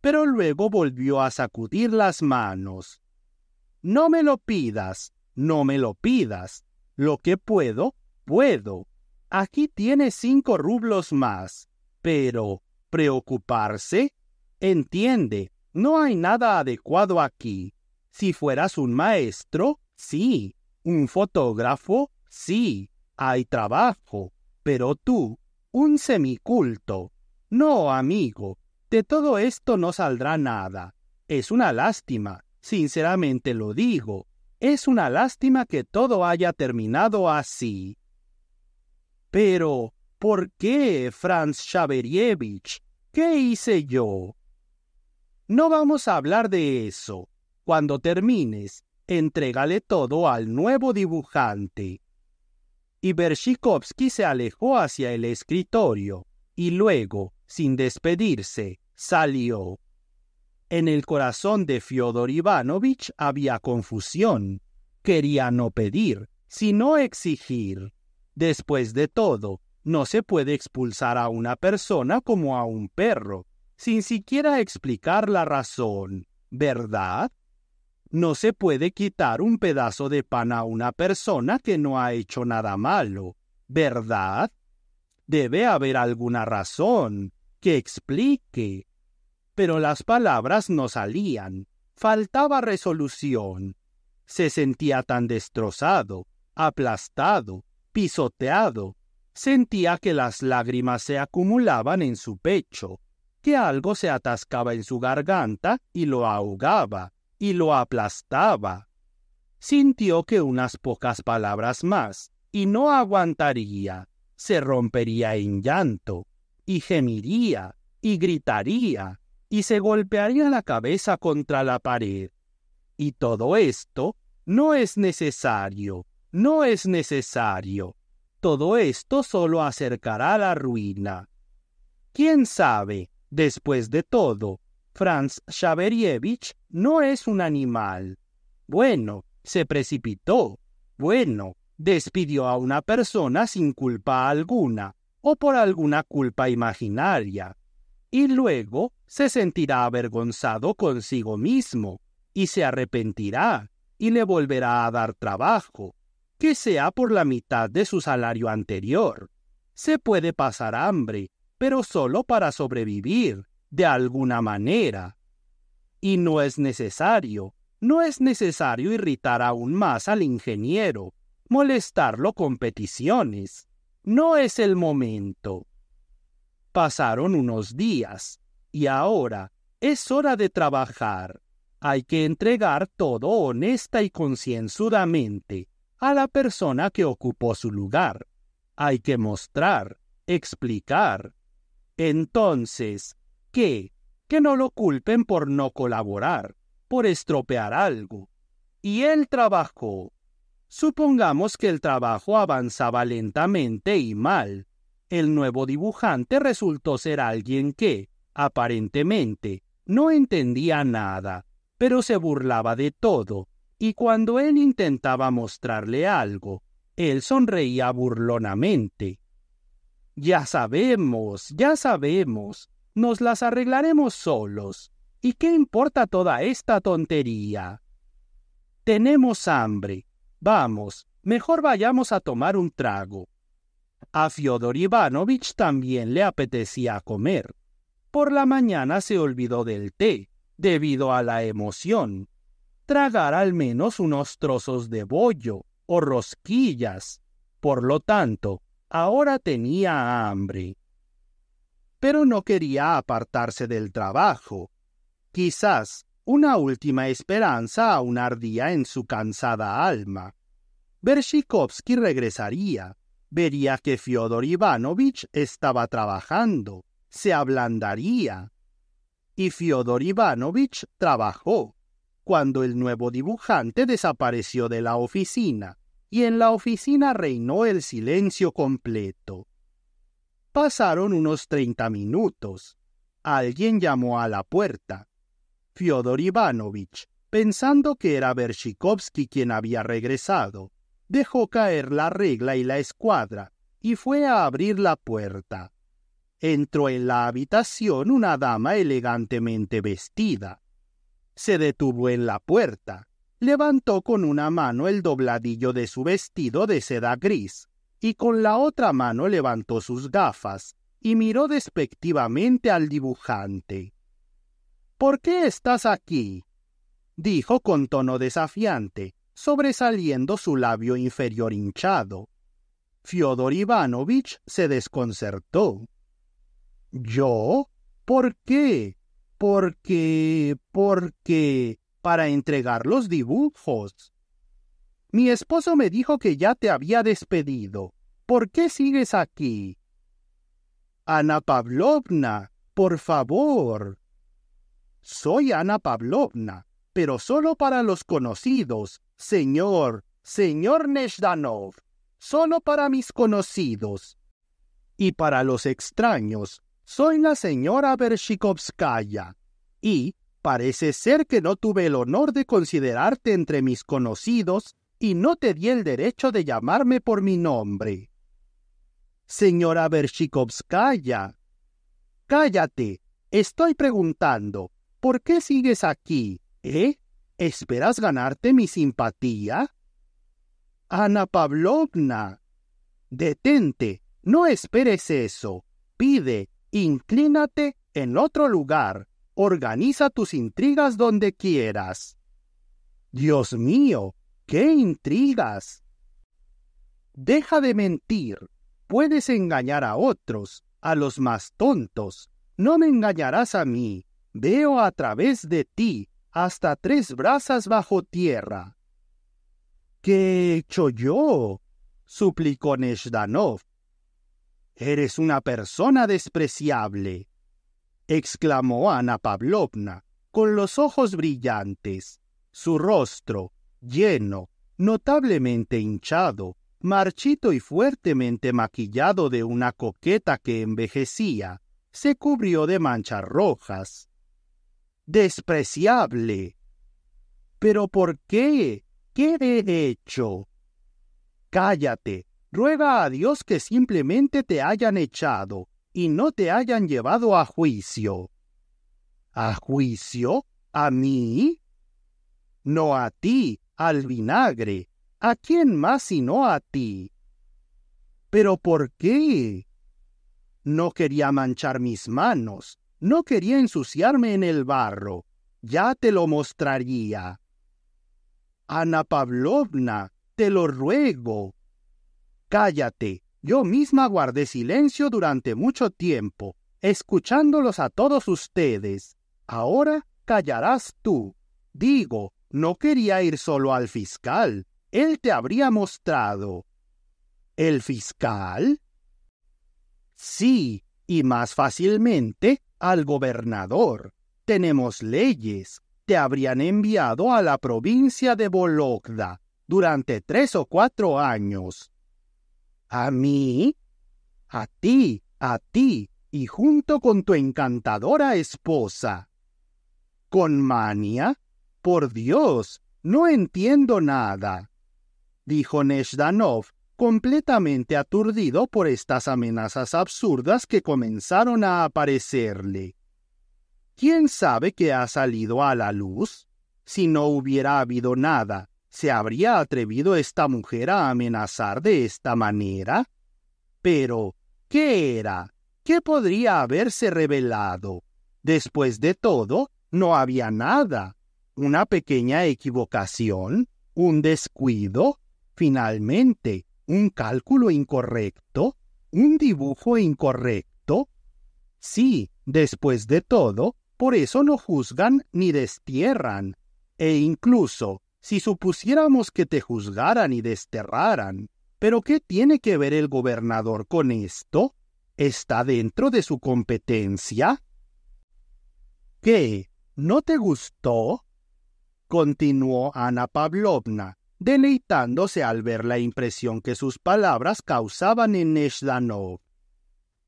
Pero luego volvió a sacudir las manos. No me lo pidas, no me lo pidas. Lo que puedo, puedo. Aquí tiene cinco rublos más. Pero, ¿preocuparse? Entiende, no hay nada adecuado aquí. Si fueras un maestro, sí. Un fotógrafo, sí. Hay trabajo. Pero tú, un semiculto. No, amigo, de todo esto no saldrá nada. Es una lástima, sinceramente lo digo. Es una lástima que todo haya terminado así. Pero, ¿por qué, Franz Shaberievich? ¿Qué hice yo? No vamos a hablar de eso. Cuando termines, entrégale todo al nuevo dibujante. Y Bershikovsky se alejó hacia el escritorio y luego, sin despedirse, salió. En el corazón de Fyodor Ivanovich había confusión. Quería no pedir, sino exigir. Después de todo, no se puede expulsar a una persona como a un perro, sin siquiera explicar la razón, ¿verdad? No se puede quitar un pedazo de pan a una persona que no ha hecho nada malo, ¿verdad? Debe haber alguna razón que explique pero las palabras no salían. Faltaba resolución. Se sentía tan destrozado, aplastado, pisoteado. Sentía que las lágrimas se acumulaban en su pecho, que algo se atascaba en su garganta y lo ahogaba, y lo aplastaba. Sintió que unas pocas palabras más, y no aguantaría, se rompería en llanto, y gemiría, y gritaría, y se golpearía la cabeza contra la pared. Y todo esto no es necesario, no es necesario. Todo esto solo acercará la ruina. ¿Quién sabe? Después de todo, Franz Shaverievich no es un animal. Bueno, se precipitó. Bueno, despidió a una persona sin culpa alguna o por alguna culpa imaginaria y luego se sentirá avergonzado consigo mismo, y se arrepentirá, y le volverá a dar trabajo, que sea por la mitad de su salario anterior. Se puede pasar hambre, pero solo para sobrevivir, de alguna manera. Y no es necesario, no es necesario irritar aún más al ingeniero, molestarlo con peticiones. No es el momento. Pasaron unos días y ahora es hora de trabajar. Hay que entregar todo honesta y concienzudamente a la persona que ocupó su lugar. Hay que mostrar, explicar. Entonces, ¿qué? Que no lo culpen por no colaborar, por estropear algo. Y él trabajó. Supongamos que el trabajo avanzaba lentamente y mal, el nuevo dibujante resultó ser alguien que, aparentemente, no entendía nada, pero se burlaba de todo, y cuando él intentaba mostrarle algo, él sonreía burlonamente. Ya sabemos, ya sabemos, nos las arreglaremos solos. ¿Y qué importa toda esta tontería? Tenemos hambre. Vamos, mejor vayamos a tomar un trago. A Fyodor Ivanovich también le apetecía comer. Por la mañana se olvidó del té, debido a la emoción. Tragar al menos unos trozos de bollo o rosquillas. Por lo tanto, ahora tenía hambre. Pero no quería apartarse del trabajo. Quizás una última esperanza aún ardía en su cansada alma. Bershikovsky regresaría vería que Fyodor Ivanovich estaba trabajando, se ablandaría. Y Fyodor Ivanovich trabajó, cuando el nuevo dibujante desapareció de la oficina, y en la oficina reinó el silencio completo. Pasaron unos treinta minutos. Alguien llamó a la puerta. Fiodor Ivanovich, pensando que era Bershikovsky quien había regresado, dejó caer la regla y la escuadra, y fue a abrir la puerta. Entró en la habitación una dama elegantemente vestida. Se detuvo en la puerta, levantó con una mano el dobladillo de su vestido de seda gris, y con la otra mano levantó sus gafas, y miró despectivamente al dibujante. ¿Por qué estás aquí? dijo con tono desafiante, sobresaliendo su labio inferior hinchado. Fyodor Ivanovich se desconcertó. ¿Yo? ¿Por qué? Porque, porque, para entregar los dibujos. Mi esposo me dijo que ya te había despedido. ¿Por qué sigues aquí? Ana Pavlovna, por favor. Soy Ana Pavlovna pero solo para los conocidos, señor, señor Neshdanov, solo para mis conocidos. Y para los extraños, soy la señora Bershikovskaya, y parece ser que no tuve el honor de considerarte entre mis conocidos y no te di el derecho de llamarme por mi nombre. Señora Bershikovskaya. Cállate, estoy preguntando, ¿por qué sigues aquí? ¿Eh? ¿Esperas ganarte mi simpatía? Ana Pavlovna. Detente, no esperes eso. Pide, inclínate en otro lugar. Organiza tus intrigas donde quieras. Dios mío, qué intrigas. Deja de mentir. Puedes engañar a otros, a los más tontos. No me engañarás a mí. Veo a través de ti hasta tres brazas bajo tierra. ¿Qué he hecho yo? suplicó Neshdanov. Eres una persona despreciable, exclamó Ana Pavlovna, con los ojos brillantes, su rostro, lleno, notablemente hinchado, marchito y fuertemente maquillado de una coqueta que envejecía, se cubrió de manchas rojas despreciable. ¿Pero por qué? ¿Qué he hecho? Cállate, ruega a Dios que simplemente te hayan echado y no te hayan llevado a juicio. ¿A juicio? ¿A mí? No a ti, al vinagre. ¿A quién más sino a ti? ¿Pero por qué? No quería manchar mis manos, no quería ensuciarme en el barro. Ya te lo mostraría. Ana Pavlovna, te lo ruego. Cállate. Yo misma guardé silencio durante mucho tiempo, escuchándolos a todos ustedes. Ahora callarás tú. Digo, no quería ir solo al fiscal. Él te habría mostrado. ¿El fiscal? Sí, y más fácilmente al gobernador. Tenemos leyes. Te habrían enviado a la provincia de bologda durante tres o cuatro años. ¿A mí? A ti, a ti, y junto con tu encantadora esposa. ¿Con Mania? Por Dios, no entiendo nada, dijo Neshdanov completamente aturdido por estas amenazas absurdas que comenzaron a aparecerle. ¿Quién sabe qué ha salido a la luz? Si no hubiera habido nada, ¿se habría atrevido esta mujer a amenazar de esta manera? Pero, ¿qué era? ¿Qué podría haberse revelado? Después de todo, no había nada. Una pequeña equivocación, un descuido. Finalmente, un cálculo incorrecto, un dibujo incorrecto. Sí, después de todo, por eso no juzgan ni destierran. E incluso, si supusiéramos que te juzgaran y desterraran, ¿pero qué tiene que ver el gobernador con esto? ¿Está dentro de su competencia? ¿Qué? ¿No te gustó? continuó Ana Pavlovna, deleitándose al ver la impresión que sus palabras causaban en Eshdanov.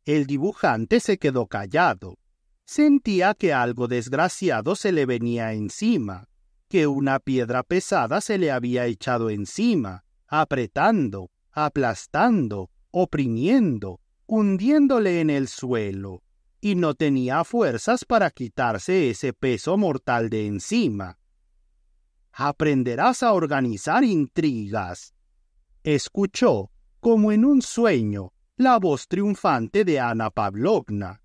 El dibujante se quedó callado. Sentía que algo desgraciado se le venía encima, que una piedra pesada se le había echado encima, apretando, aplastando, oprimiendo, hundiéndole en el suelo, y no tenía fuerzas para quitarse ese peso mortal de encima, aprenderás a organizar intrigas. Escuchó, como en un sueño, la voz triunfante de Ana Pavlovna.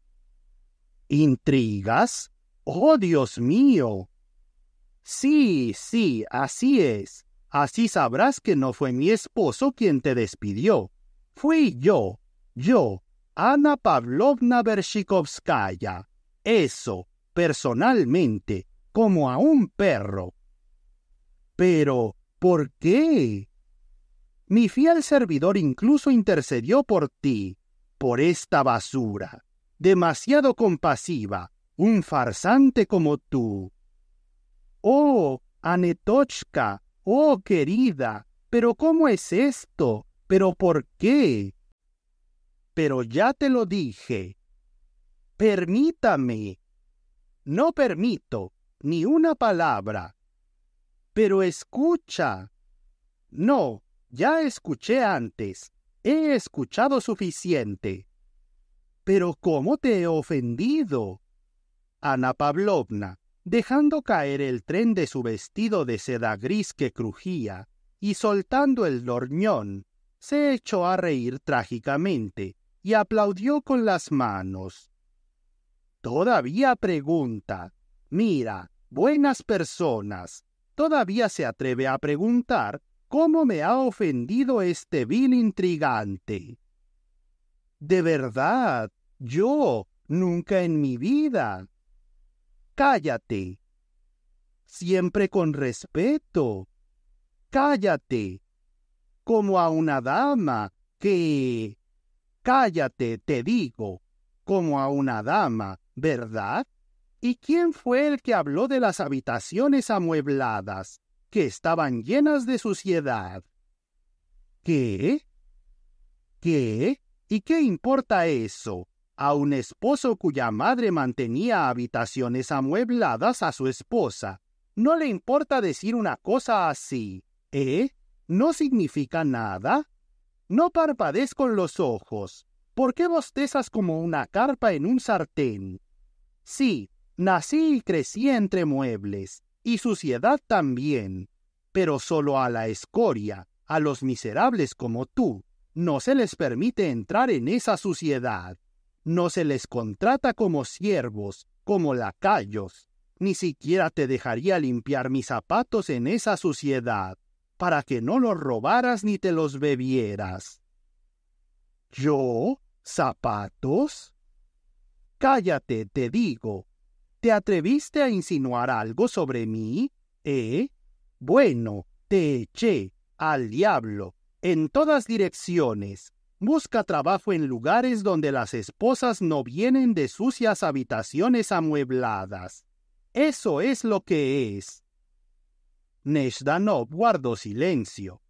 ¿Intrigas? ¡Oh, Dios mío! Sí, sí, así es. Así sabrás que no fue mi esposo quien te despidió. Fui yo, yo, Ana Pavlovna Bershikovskaya. Eso, personalmente, como a un perro. Pero, ¿por qué? Mi fiel servidor incluso intercedió por ti, por esta basura, demasiado compasiva, un farsante como tú. Oh, Anetochka, oh querida, pero ¿cómo es esto? ¿Pero por qué? Pero ya te lo dije. Permítame. No permito ni una palabra, pero escucha. No, ya escuché antes. He escuchado suficiente. Pero ¿cómo te he ofendido? Ana Pavlovna, dejando caer el tren de su vestido de seda gris que crujía y soltando el lorñón, se echó a reír trágicamente y aplaudió con las manos. Todavía pregunta. Mira, buenas personas, todavía se atreve a preguntar cómo me ha ofendido este vil intrigante. De verdad, yo nunca en mi vida. Cállate. Siempre con respeto. Cállate. Como a una dama que... Cállate, te digo. Como a una dama, ¿verdad? ¿Y quién fue el que habló de las habitaciones amuebladas, que estaban llenas de suciedad? ¿Qué? ¿Qué? ¿Y qué importa eso? A un esposo cuya madre mantenía habitaciones amuebladas a su esposa. No le importa decir una cosa así, ¿eh? ¿No significa nada? No parpadees con los ojos. ¿Por qué bostezas como una carpa en un sartén? Sí, Nací y crecí entre muebles, y suciedad también, pero solo a la escoria, a los miserables como tú, no se les permite entrar en esa suciedad, no se les contrata como siervos, como lacayos, ni siquiera te dejaría limpiar mis zapatos en esa suciedad, para que no los robaras ni te los bebieras. ¿Yo? ¿Zapatos? Cállate, te digo, ¿Te atreviste a insinuar algo sobre mí? ¿Eh? Bueno, te eché al diablo en todas direcciones. Busca trabajo en lugares donde las esposas no vienen de sucias habitaciones amuebladas. Eso es lo que es. Neshdanov guardó silencio.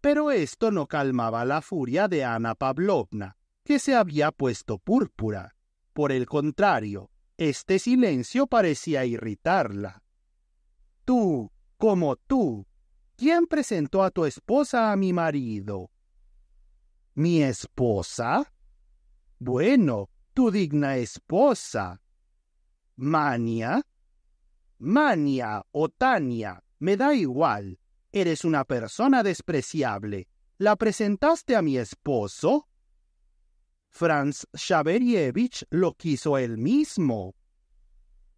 Pero esto no calmaba la furia de Ana Pavlovna, que se había puesto púrpura. Por el contrario, este silencio parecía irritarla. Tú, como tú, ¿quién presentó a tu esposa a mi marido? ¿Mi esposa? Bueno, tu digna esposa. ¿Mania? Mania o Tania, me da igual. Eres una persona despreciable. ¿La presentaste a mi esposo? Franz Shaberievich lo quiso él mismo.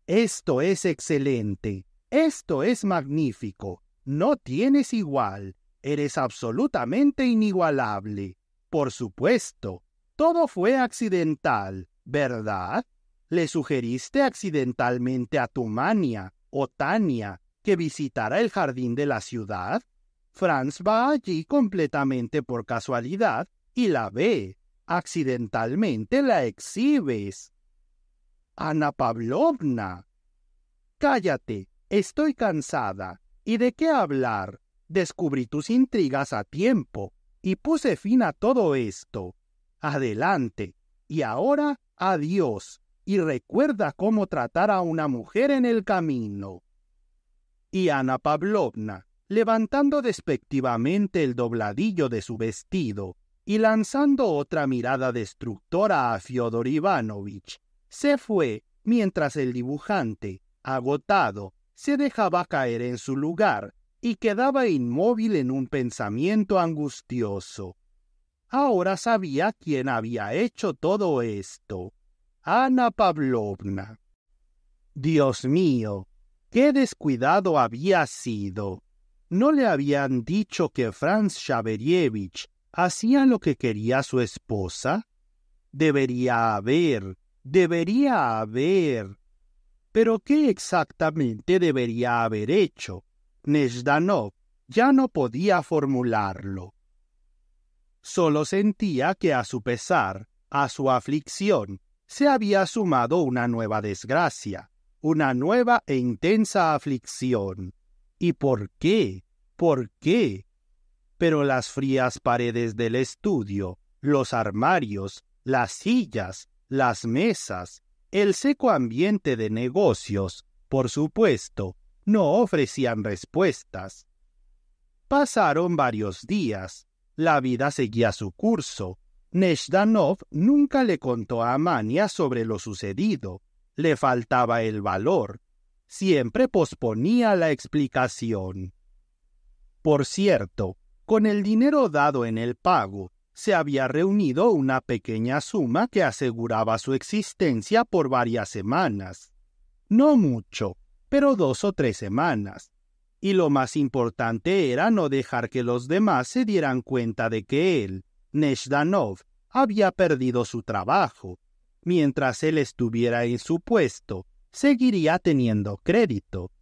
Esto es excelente, esto es magnífico, no tienes igual, eres absolutamente inigualable. Por supuesto, todo fue accidental, ¿verdad? Le sugeriste accidentalmente a tu mania, o Tania, que visitara el jardín de la ciudad. Franz va allí completamente por casualidad y la ve, accidentalmente la exhibes. Ana Pavlovna. Cállate, estoy cansada. ¿Y de qué hablar? Descubrí tus intrigas a tiempo y puse fin a todo esto. Adelante. Y ahora, adiós. Y recuerda cómo tratar a una mujer en el camino. Y Ana Pavlovna, levantando despectivamente el dobladillo de su vestido, y lanzando otra mirada destructora a Fyodor Ivanovich, se fue mientras el dibujante, agotado, se dejaba caer en su lugar y quedaba inmóvil en un pensamiento angustioso. Ahora sabía quién había hecho todo esto. Ana Pavlovna. Dios mío, qué descuidado había sido. No le habían dicho que Franz Shaverievich, hacía lo que quería su esposa? Debería haber, debería haber. Pero ¿qué exactamente debería haber hecho? Nezhdanov ya no podía formularlo. Solo sentía que a su pesar, a su aflicción, se había sumado una nueva desgracia, una nueva e intensa aflicción. ¿Y por qué? ¿Por qué? pero las frías paredes del estudio, los armarios, las sillas, las mesas, el seco ambiente de negocios, por supuesto, no ofrecían respuestas. Pasaron varios días, la vida seguía su curso. Neshdanov nunca le contó a Amania sobre lo sucedido. Le faltaba el valor. Siempre posponía la explicación. Por cierto, con el dinero dado en el pago, se había reunido una pequeña suma que aseguraba su existencia por varias semanas. No mucho, pero dos o tres semanas. Y lo más importante era no dejar que los demás se dieran cuenta de que él, Neshdanov, había perdido su trabajo. Mientras él estuviera en su puesto, seguiría teniendo crédito.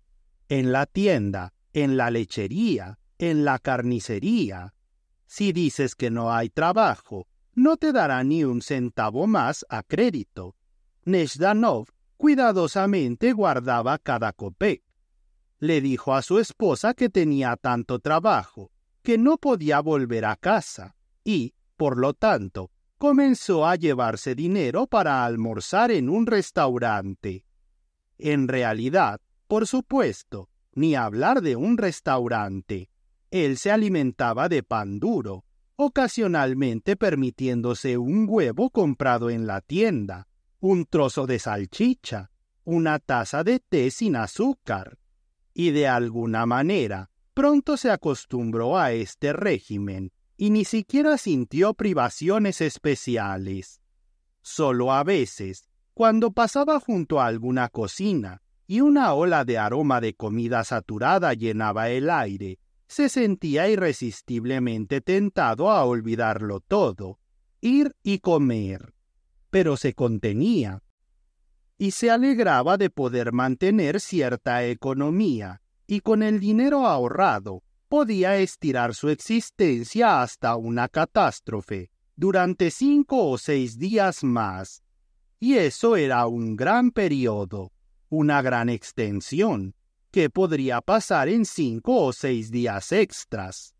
En la tienda, en la lechería, en la carnicería. Si dices que no hay trabajo, no te dará ni un centavo más a crédito. Neshdanov cuidadosamente guardaba cada copec. Le dijo a su esposa que tenía tanto trabajo, que no podía volver a casa, y, por lo tanto, comenzó a llevarse dinero para almorzar en un restaurante. En realidad, por supuesto, ni hablar de un restaurante él se alimentaba de pan duro, ocasionalmente permitiéndose un huevo comprado en la tienda, un trozo de salchicha, una taza de té sin azúcar, y de alguna manera pronto se acostumbró a este régimen y ni siquiera sintió privaciones especiales. Solo a veces, cuando pasaba junto a alguna cocina y una ola de aroma de comida saturada llenaba el aire, se sentía irresistiblemente tentado a olvidarlo todo, ir y comer, pero se contenía y se alegraba de poder mantener cierta economía, y con el dinero ahorrado podía estirar su existencia hasta una catástrofe, durante cinco o seis días más. Y eso era un gran periodo, una gran extensión, que podría pasar en cinco o seis días extras.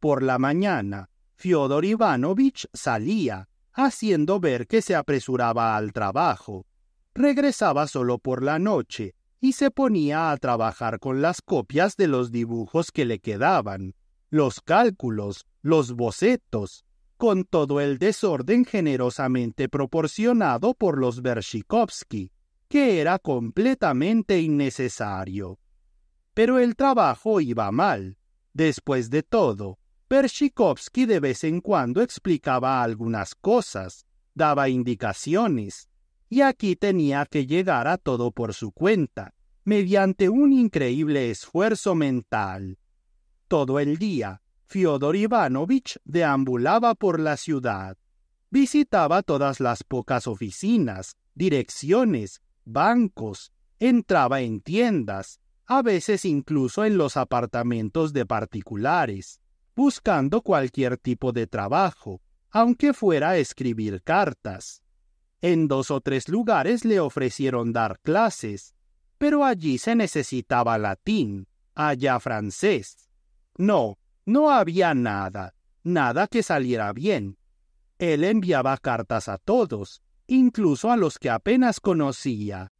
Por la mañana, Fyodor Ivanovich salía, haciendo ver que se apresuraba al trabajo. Regresaba solo por la noche y se ponía a trabajar con las copias de los dibujos que le quedaban, los cálculos, los bocetos, con todo el desorden generosamente proporcionado por los Bershikovsky, que era completamente innecesario pero el trabajo iba mal. Después de todo, Pershikovsky de vez en cuando explicaba algunas cosas, daba indicaciones, y aquí tenía que llegar a todo por su cuenta, mediante un increíble esfuerzo mental. Todo el día, Fyodor Ivanovich deambulaba por la ciudad. Visitaba todas las pocas oficinas, direcciones, bancos, entraba en tiendas, a veces incluso en los apartamentos de particulares, buscando cualquier tipo de trabajo, aunque fuera escribir cartas. En dos o tres lugares le ofrecieron dar clases, pero allí se necesitaba latín, allá francés. No, no había nada, nada que saliera bien. Él enviaba cartas a todos, incluso a los que apenas conocía,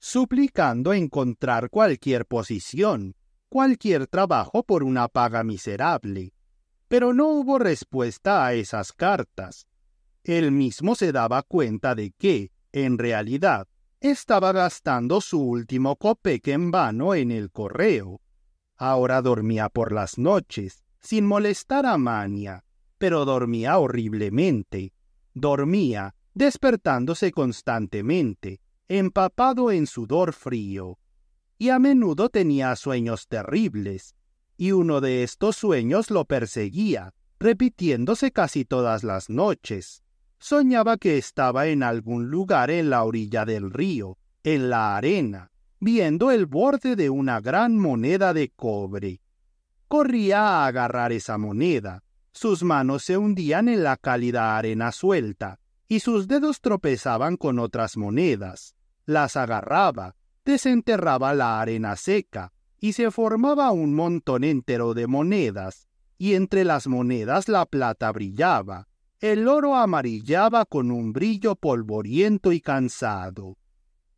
suplicando encontrar cualquier posición, cualquier trabajo por una paga miserable. Pero no hubo respuesta a esas cartas. Él mismo se daba cuenta de que, en realidad, estaba gastando su último copeque en vano en el correo. Ahora dormía por las noches, sin molestar a Mania, pero dormía horriblemente. Dormía, despertándose constantemente, empapado en sudor frío, y a menudo tenía sueños terribles, y uno de estos sueños lo perseguía, repitiéndose casi todas las noches. Soñaba que estaba en algún lugar en la orilla del río, en la arena, viendo el borde de una gran moneda de cobre. Corría a agarrar esa moneda, sus manos se hundían en la cálida arena suelta, y sus dedos tropezaban con otras monedas las agarraba, desenterraba la arena seca, y se formaba un montón entero de monedas, y entre las monedas la plata brillaba, el oro amarillaba con un brillo polvoriento y cansado.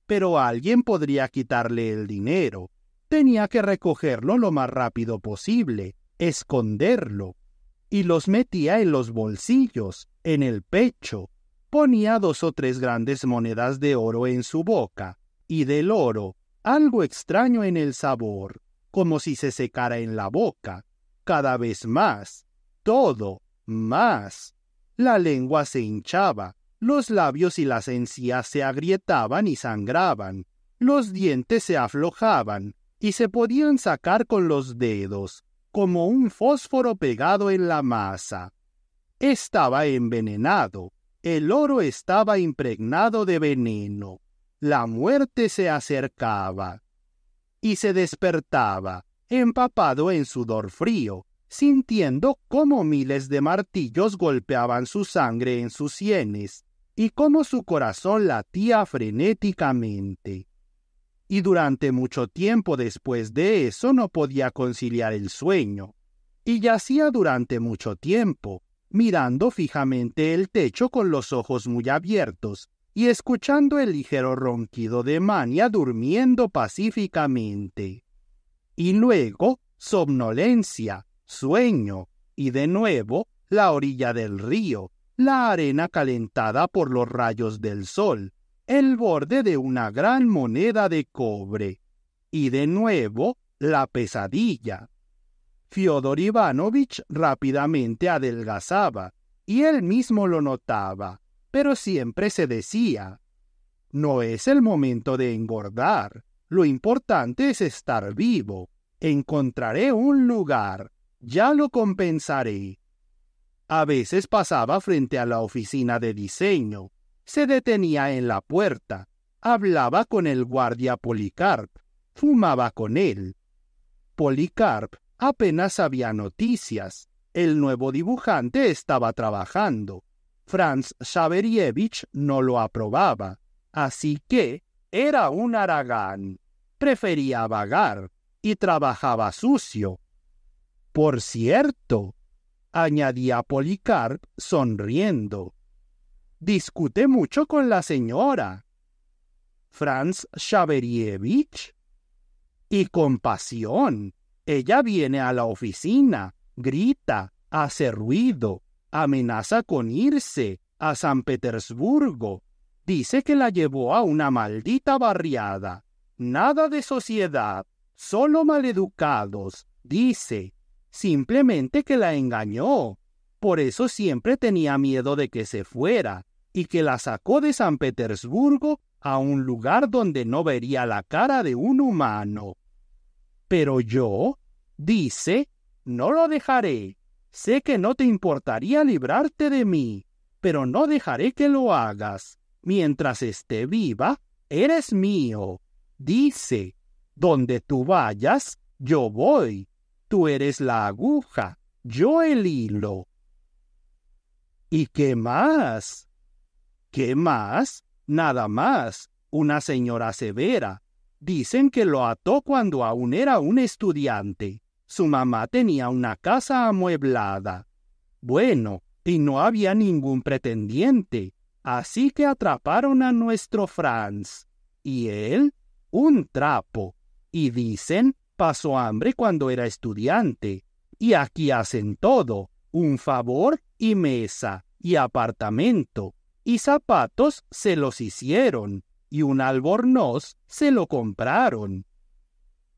Pero alguien podría quitarle el dinero. Tenía que recogerlo lo más rápido posible, esconderlo, y los metía en los bolsillos, en el pecho, ponía dos o tres grandes monedas de oro en su boca, y del oro, algo extraño en el sabor, como si se secara en la boca, cada vez más, todo, más. La lengua se hinchaba, los labios y las encías se agrietaban y sangraban, los dientes se aflojaban, y se podían sacar con los dedos, como un fósforo pegado en la masa. Estaba envenenado, el oro estaba impregnado de veneno. La muerte se acercaba. Y se despertaba, empapado en sudor frío, sintiendo cómo miles de martillos golpeaban su sangre en sus sienes y cómo su corazón latía frenéticamente. Y durante mucho tiempo después de eso no podía conciliar el sueño, y yacía durante mucho tiempo, mirando fijamente el techo con los ojos muy abiertos y escuchando el ligero ronquido de Mania durmiendo pacíficamente. Y luego, somnolencia, sueño, y de nuevo, la orilla del río, la arena calentada por los rayos del sol, el borde de una gran moneda de cobre, y de nuevo, la pesadilla, Fiodor Ivanovich rápidamente adelgazaba, y él mismo lo notaba, pero siempre se decía, no es el momento de engordar, lo importante es estar vivo, encontraré un lugar, ya lo compensaré. A veces pasaba frente a la oficina de diseño, se detenía en la puerta, hablaba con el guardia Policarp, fumaba con él. Policarp Apenas había noticias. El nuevo dibujante estaba trabajando. Franz Xaverievich no lo aprobaba, así que era un aragán. Prefería vagar y trabajaba sucio. Por cierto, añadía Policarp sonriendo. Discute mucho con la señora. Franz Xaverievich. Y con pasión. Ella viene a la oficina, grita, hace ruido, amenaza con irse a San Petersburgo. Dice que la llevó a una maldita barriada. Nada de sociedad, solo maleducados, dice. Simplemente que la engañó. Por eso siempre tenía miedo de que se fuera, y que la sacó de San Petersburgo a un lugar donde no vería la cara de un humano. Pero yo Dice, no lo dejaré. Sé que no te importaría librarte de mí, pero no dejaré que lo hagas. Mientras esté viva, eres mío. Dice, donde tú vayas, yo voy. Tú eres la aguja, yo el hilo. ¿Y qué más? ¿Qué más? Nada más. Una señora severa. Dicen que lo ató cuando aún era un estudiante. Su mamá tenía una casa amueblada. Bueno, y no había ningún pretendiente. Así que atraparon a nuestro Franz. Y él, un trapo. Y dicen, pasó hambre cuando era estudiante. Y aquí hacen todo. Un favor y mesa y apartamento. Y zapatos se los hicieron. Y un albornoz se lo compraron.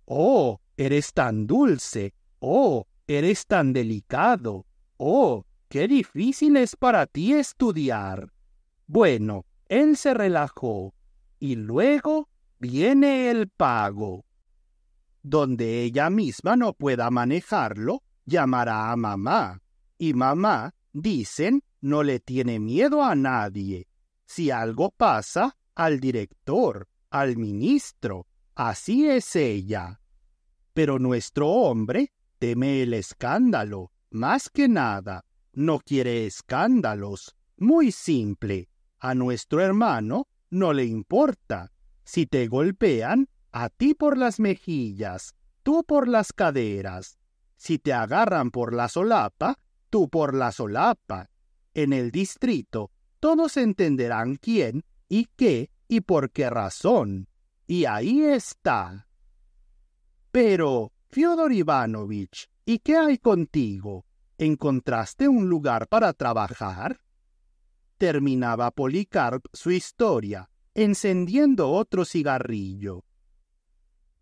Oh, eres tan dulce, oh, eres tan delicado, oh, qué difícil es para ti estudiar. Bueno, él se relajó, y luego viene el pago. Donde ella misma no pueda manejarlo, llamará a mamá, y mamá, dicen, no le tiene miedo a nadie. Si algo pasa, al director, al ministro, así es ella. Pero nuestro hombre teme el escándalo, más que nada. No quiere escándalos. Muy simple. A nuestro hermano no le importa. Si te golpean, a ti por las mejillas, tú por las caderas. Si te agarran por la solapa, tú por la solapa. En el distrito, todos entenderán quién y qué y por qué razón. Y ahí está. Pero, Fyodor Ivanovich, ¿y qué hay contigo? ¿Encontraste un lugar para trabajar? Terminaba Policarp su historia, encendiendo otro cigarrillo.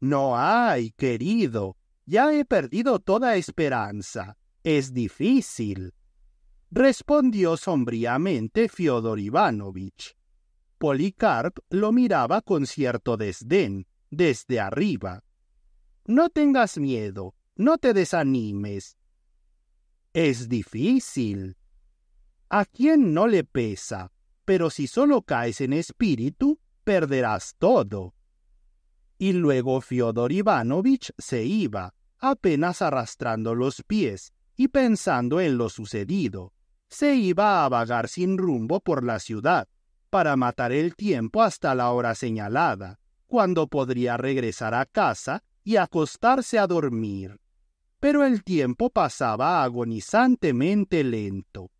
No hay, querido. Ya he perdido toda esperanza. Es difícil. Respondió sombríamente Fyodor Ivanovich. Policarp lo miraba con cierto desdén, desde arriba. No tengas miedo, no te desanimes. Es difícil. A quien no le pesa, pero si solo caes en espíritu, perderás todo. Y luego Fiodor Ivanovich se iba, apenas arrastrando los pies y pensando en lo sucedido. Se iba a vagar sin rumbo por la ciudad, para matar el tiempo hasta la hora señalada, cuando podría regresar a casa y acostarse a dormir. Pero el tiempo pasaba agonizantemente lento.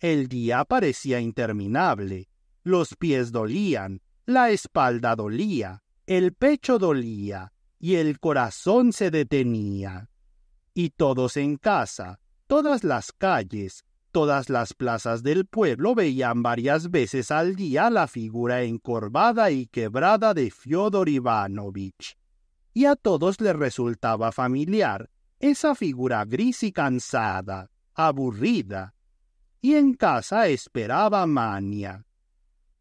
El día parecía interminable. Los pies dolían, la espalda dolía, el pecho dolía y el corazón se detenía. Y todos en casa, todas las calles, todas las plazas del pueblo veían varias veces al día la figura encorvada y quebrada de Fyodor Ivanovich y a todos les resultaba familiar esa figura gris y cansada, aburrida, y en casa esperaba Mania,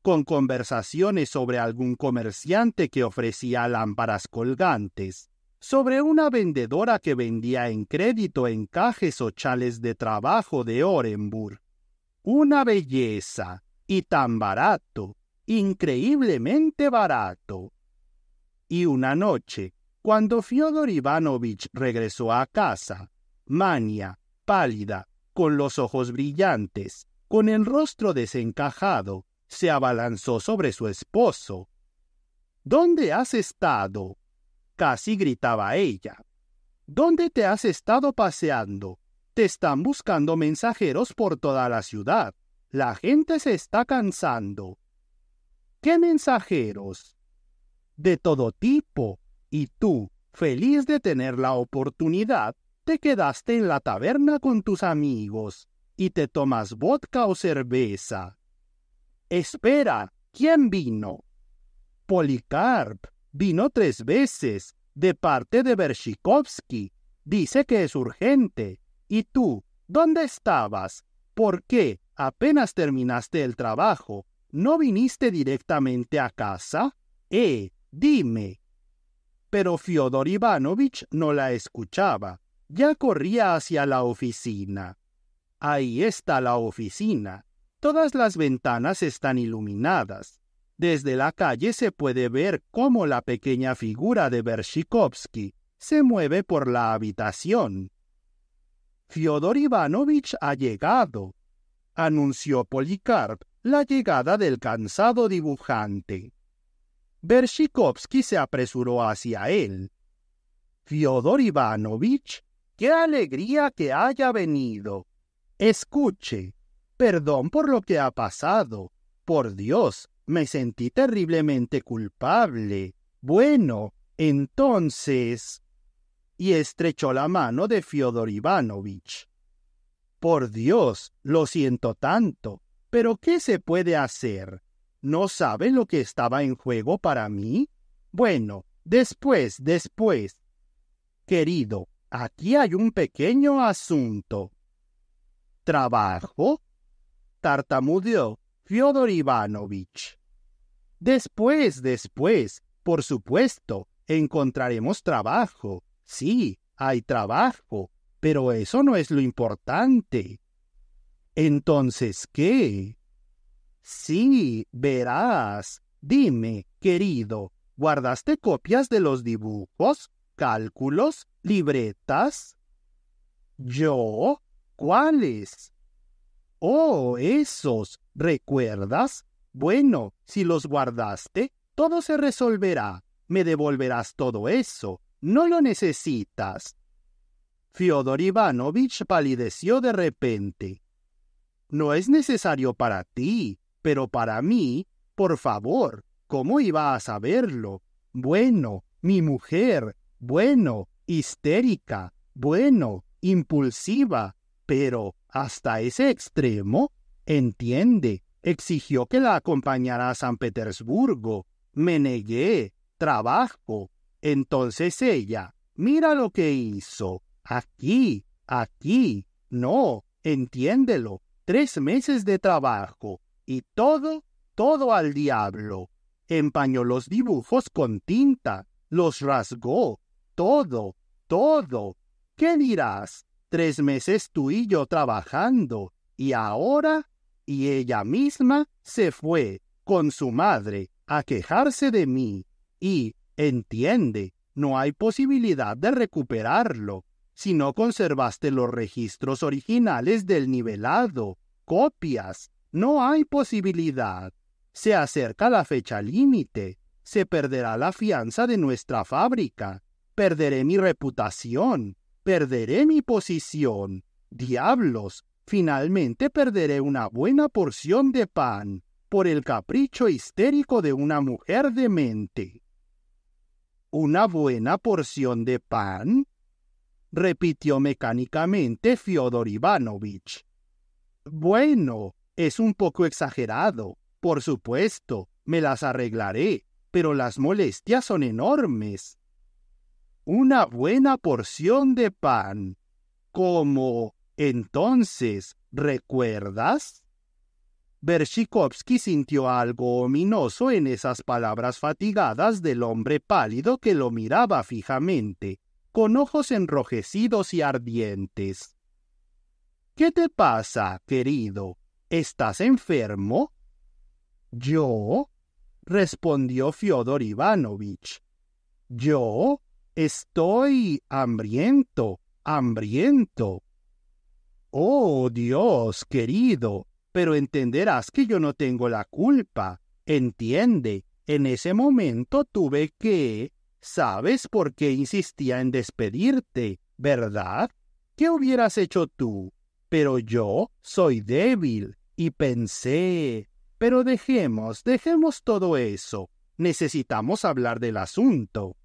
con conversaciones sobre algún comerciante que ofrecía lámparas colgantes, sobre una vendedora que vendía en crédito encajes o chales de trabajo de Orenburg. Una belleza, y tan barato, increíblemente barato. Y una noche, cuando Fyodor Ivanovich regresó a casa, Mania, pálida, con los ojos brillantes, con el rostro desencajado, se abalanzó sobre su esposo. ¿Dónde has estado? casi gritaba ella. ¿Dónde te has estado paseando? Te están buscando mensajeros por toda la ciudad. La gente se está cansando. ¿Qué mensajeros? De todo tipo, y tú, feliz de tener la oportunidad, te quedaste en la taberna con tus amigos y te tomas vodka o cerveza. Espera, ¿quién vino? Policarp vino tres veces, de parte de Bershikovsky. Dice que es urgente. ¿Y tú? ¿Dónde estabas? ¿Por qué, apenas terminaste el trabajo, no viniste directamente a casa? Eh, dime, pero Fiodor Ivanovich no la escuchaba. Ya corría hacia la oficina. Ahí está la oficina. Todas las ventanas están iluminadas. Desde la calle se puede ver cómo la pequeña figura de Bershikovsky se mueve por la habitación. Fiodor Ivanovich ha llegado, anunció Policarp la llegada del cansado dibujante. Bershikovsky se apresuró hacia él. Fyodor Ivanovich, qué alegría que haya venido. Escuche, perdón por lo que ha pasado. Por Dios, me sentí terriblemente culpable. Bueno, entonces... Y estrechó la mano de Fyodor Ivanovich. Por Dios, lo siento tanto, pero ¿qué se puede hacer? ¿No sabe lo que estaba en juego para mí? Bueno, después, después. Querido, aquí hay un pequeño asunto. ¿Trabajo? tartamudeó Fyodor Ivanovich. Después, después, por supuesto, encontraremos trabajo. Sí, hay trabajo, pero eso no es lo importante. Entonces, ¿qué? Sí, verás. Dime, querido, ¿guardaste copias de los dibujos, cálculos, libretas? ¿Yo? ¿Cuáles? Oh, esos. ¿Recuerdas? Bueno, si los guardaste, todo se resolverá. Me devolverás todo eso. No lo necesitas. Fyodor Ivanovich palideció de repente. No es necesario para ti, pero para mí, por favor, ¿cómo iba a saberlo? Bueno, mi mujer, bueno, histérica, bueno, impulsiva, pero hasta ese extremo, entiende, exigió que la acompañara a San Petersburgo, me negué, trabajo. Entonces ella, mira lo que hizo, aquí, aquí, no, entiéndelo, tres meses de trabajo, y todo, todo al diablo. Empañó los dibujos con tinta, los rasgó, todo, todo. ¿Qué dirás? Tres meses tú y yo trabajando, y ahora... Y ella misma se fue con su madre a quejarse de mí, y, entiende, no hay posibilidad de recuperarlo si no conservaste los registros originales del nivelado, copias, no hay posibilidad. Se acerca la fecha límite. Se perderá la fianza de nuestra fábrica. Perderé mi reputación. Perderé mi posición. Diablos. Finalmente perderé una buena porción de pan por el capricho histérico de una mujer demente. ¿Una buena porción de pan? repitió mecánicamente Fyodor Ivanovich. Bueno, es un poco exagerado, por supuesto, me las arreglaré, pero las molestias son enormes. Una buena porción de pan. ¿Cómo? Entonces, ¿recuerdas? Bershikovsky sintió algo ominoso en esas palabras fatigadas del hombre pálido que lo miraba fijamente, con ojos enrojecidos y ardientes. ¿Qué te pasa, querido? ¿Estás enfermo? Yo, respondió Fiodor Ivanovich. Yo estoy hambriento, hambriento. Oh Dios querido, pero entenderás que yo no tengo la culpa. Entiende, en ese momento tuve que... Sabes por qué insistía en despedirte, ¿verdad? ¿Qué hubieras hecho tú? pero yo soy débil. Y pensé, pero dejemos, dejemos todo eso. Necesitamos hablar del asunto.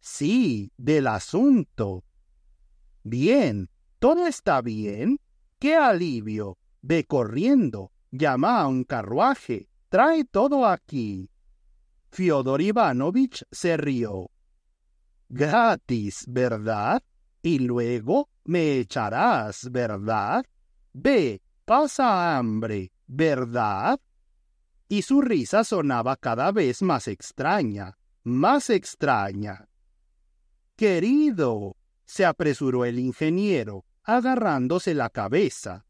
Sí, del asunto. Bien, todo está bien. ¡Qué alivio! Ve corriendo, llama a un carruaje, trae todo aquí. Fyodor Ivanovich se rió. Gratis, ¿verdad? y luego me echarás, ¿verdad? Ve, pasa hambre, ¿verdad? Y su risa sonaba cada vez más extraña, más extraña. Querido, se apresuró el ingeniero, agarrándose la cabeza.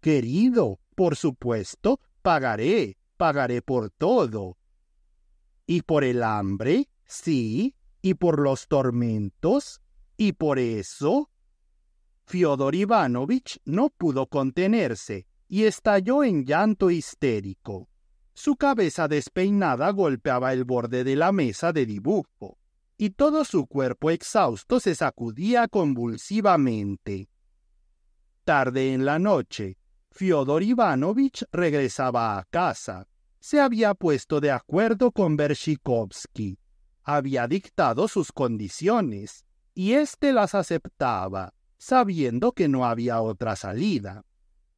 Querido, por supuesto, pagaré, pagaré por todo. ¿Y por el hambre? Sí, y por los tormentos, y por eso, Fiodor Ivanovich no pudo contenerse y estalló en llanto histérico. Su cabeza despeinada golpeaba el borde de la mesa de dibujo, y todo su cuerpo exhausto se sacudía convulsivamente. Tarde en la noche, Fiodor Ivanovich regresaba a casa. Se había puesto de acuerdo con Bershikovsky. Había dictado sus condiciones y éste las aceptaba, sabiendo que no había otra salida.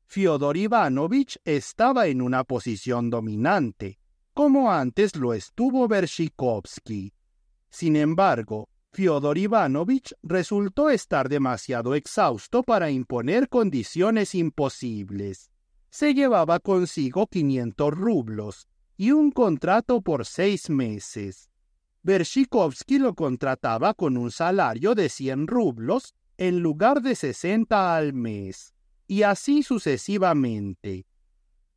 Fyodor Ivanovich estaba en una posición dominante, como antes lo estuvo Bershikovsky. Sin embargo, Fyodor Ivanovich resultó estar demasiado exhausto para imponer condiciones imposibles. Se llevaba consigo 500 rublos y un contrato por seis meses. Bershikovsky lo contrataba con un salario de 100 rublos en lugar de 60 al mes, y así sucesivamente.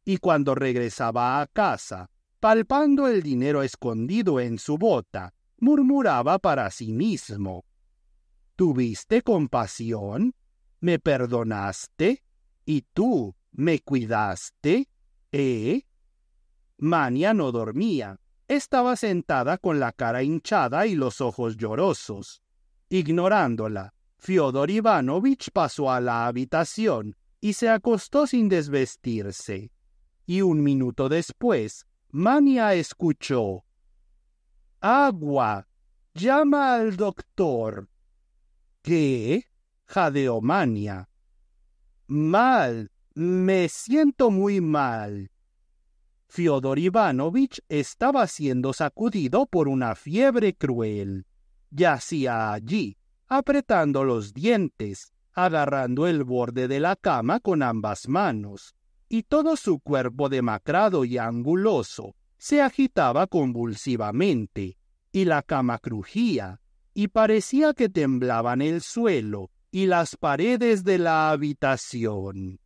Y cuando regresaba a casa, palpando el dinero escondido en su bota, murmuraba para sí mismo. ¿Tuviste compasión? ¿Me perdonaste? ¿Y tú me cuidaste? ¿Eh? Mania no dormía estaba sentada con la cara hinchada y los ojos llorosos. Ignorándola, Fyodor Ivanovich pasó a la habitación y se acostó sin desvestirse. Y un minuto después, Mania escuchó Agua. Llama al doctor. ¿Qué? jadeó Mania. Mal. Me siento muy mal. Fyodor Ivanovich estaba siendo sacudido por una fiebre cruel. Yacía allí, apretando los dientes, agarrando el borde de la cama con ambas manos, y todo su cuerpo demacrado y anguloso se agitaba convulsivamente, y la cama crujía, y parecía que temblaban el suelo y las paredes de la habitación.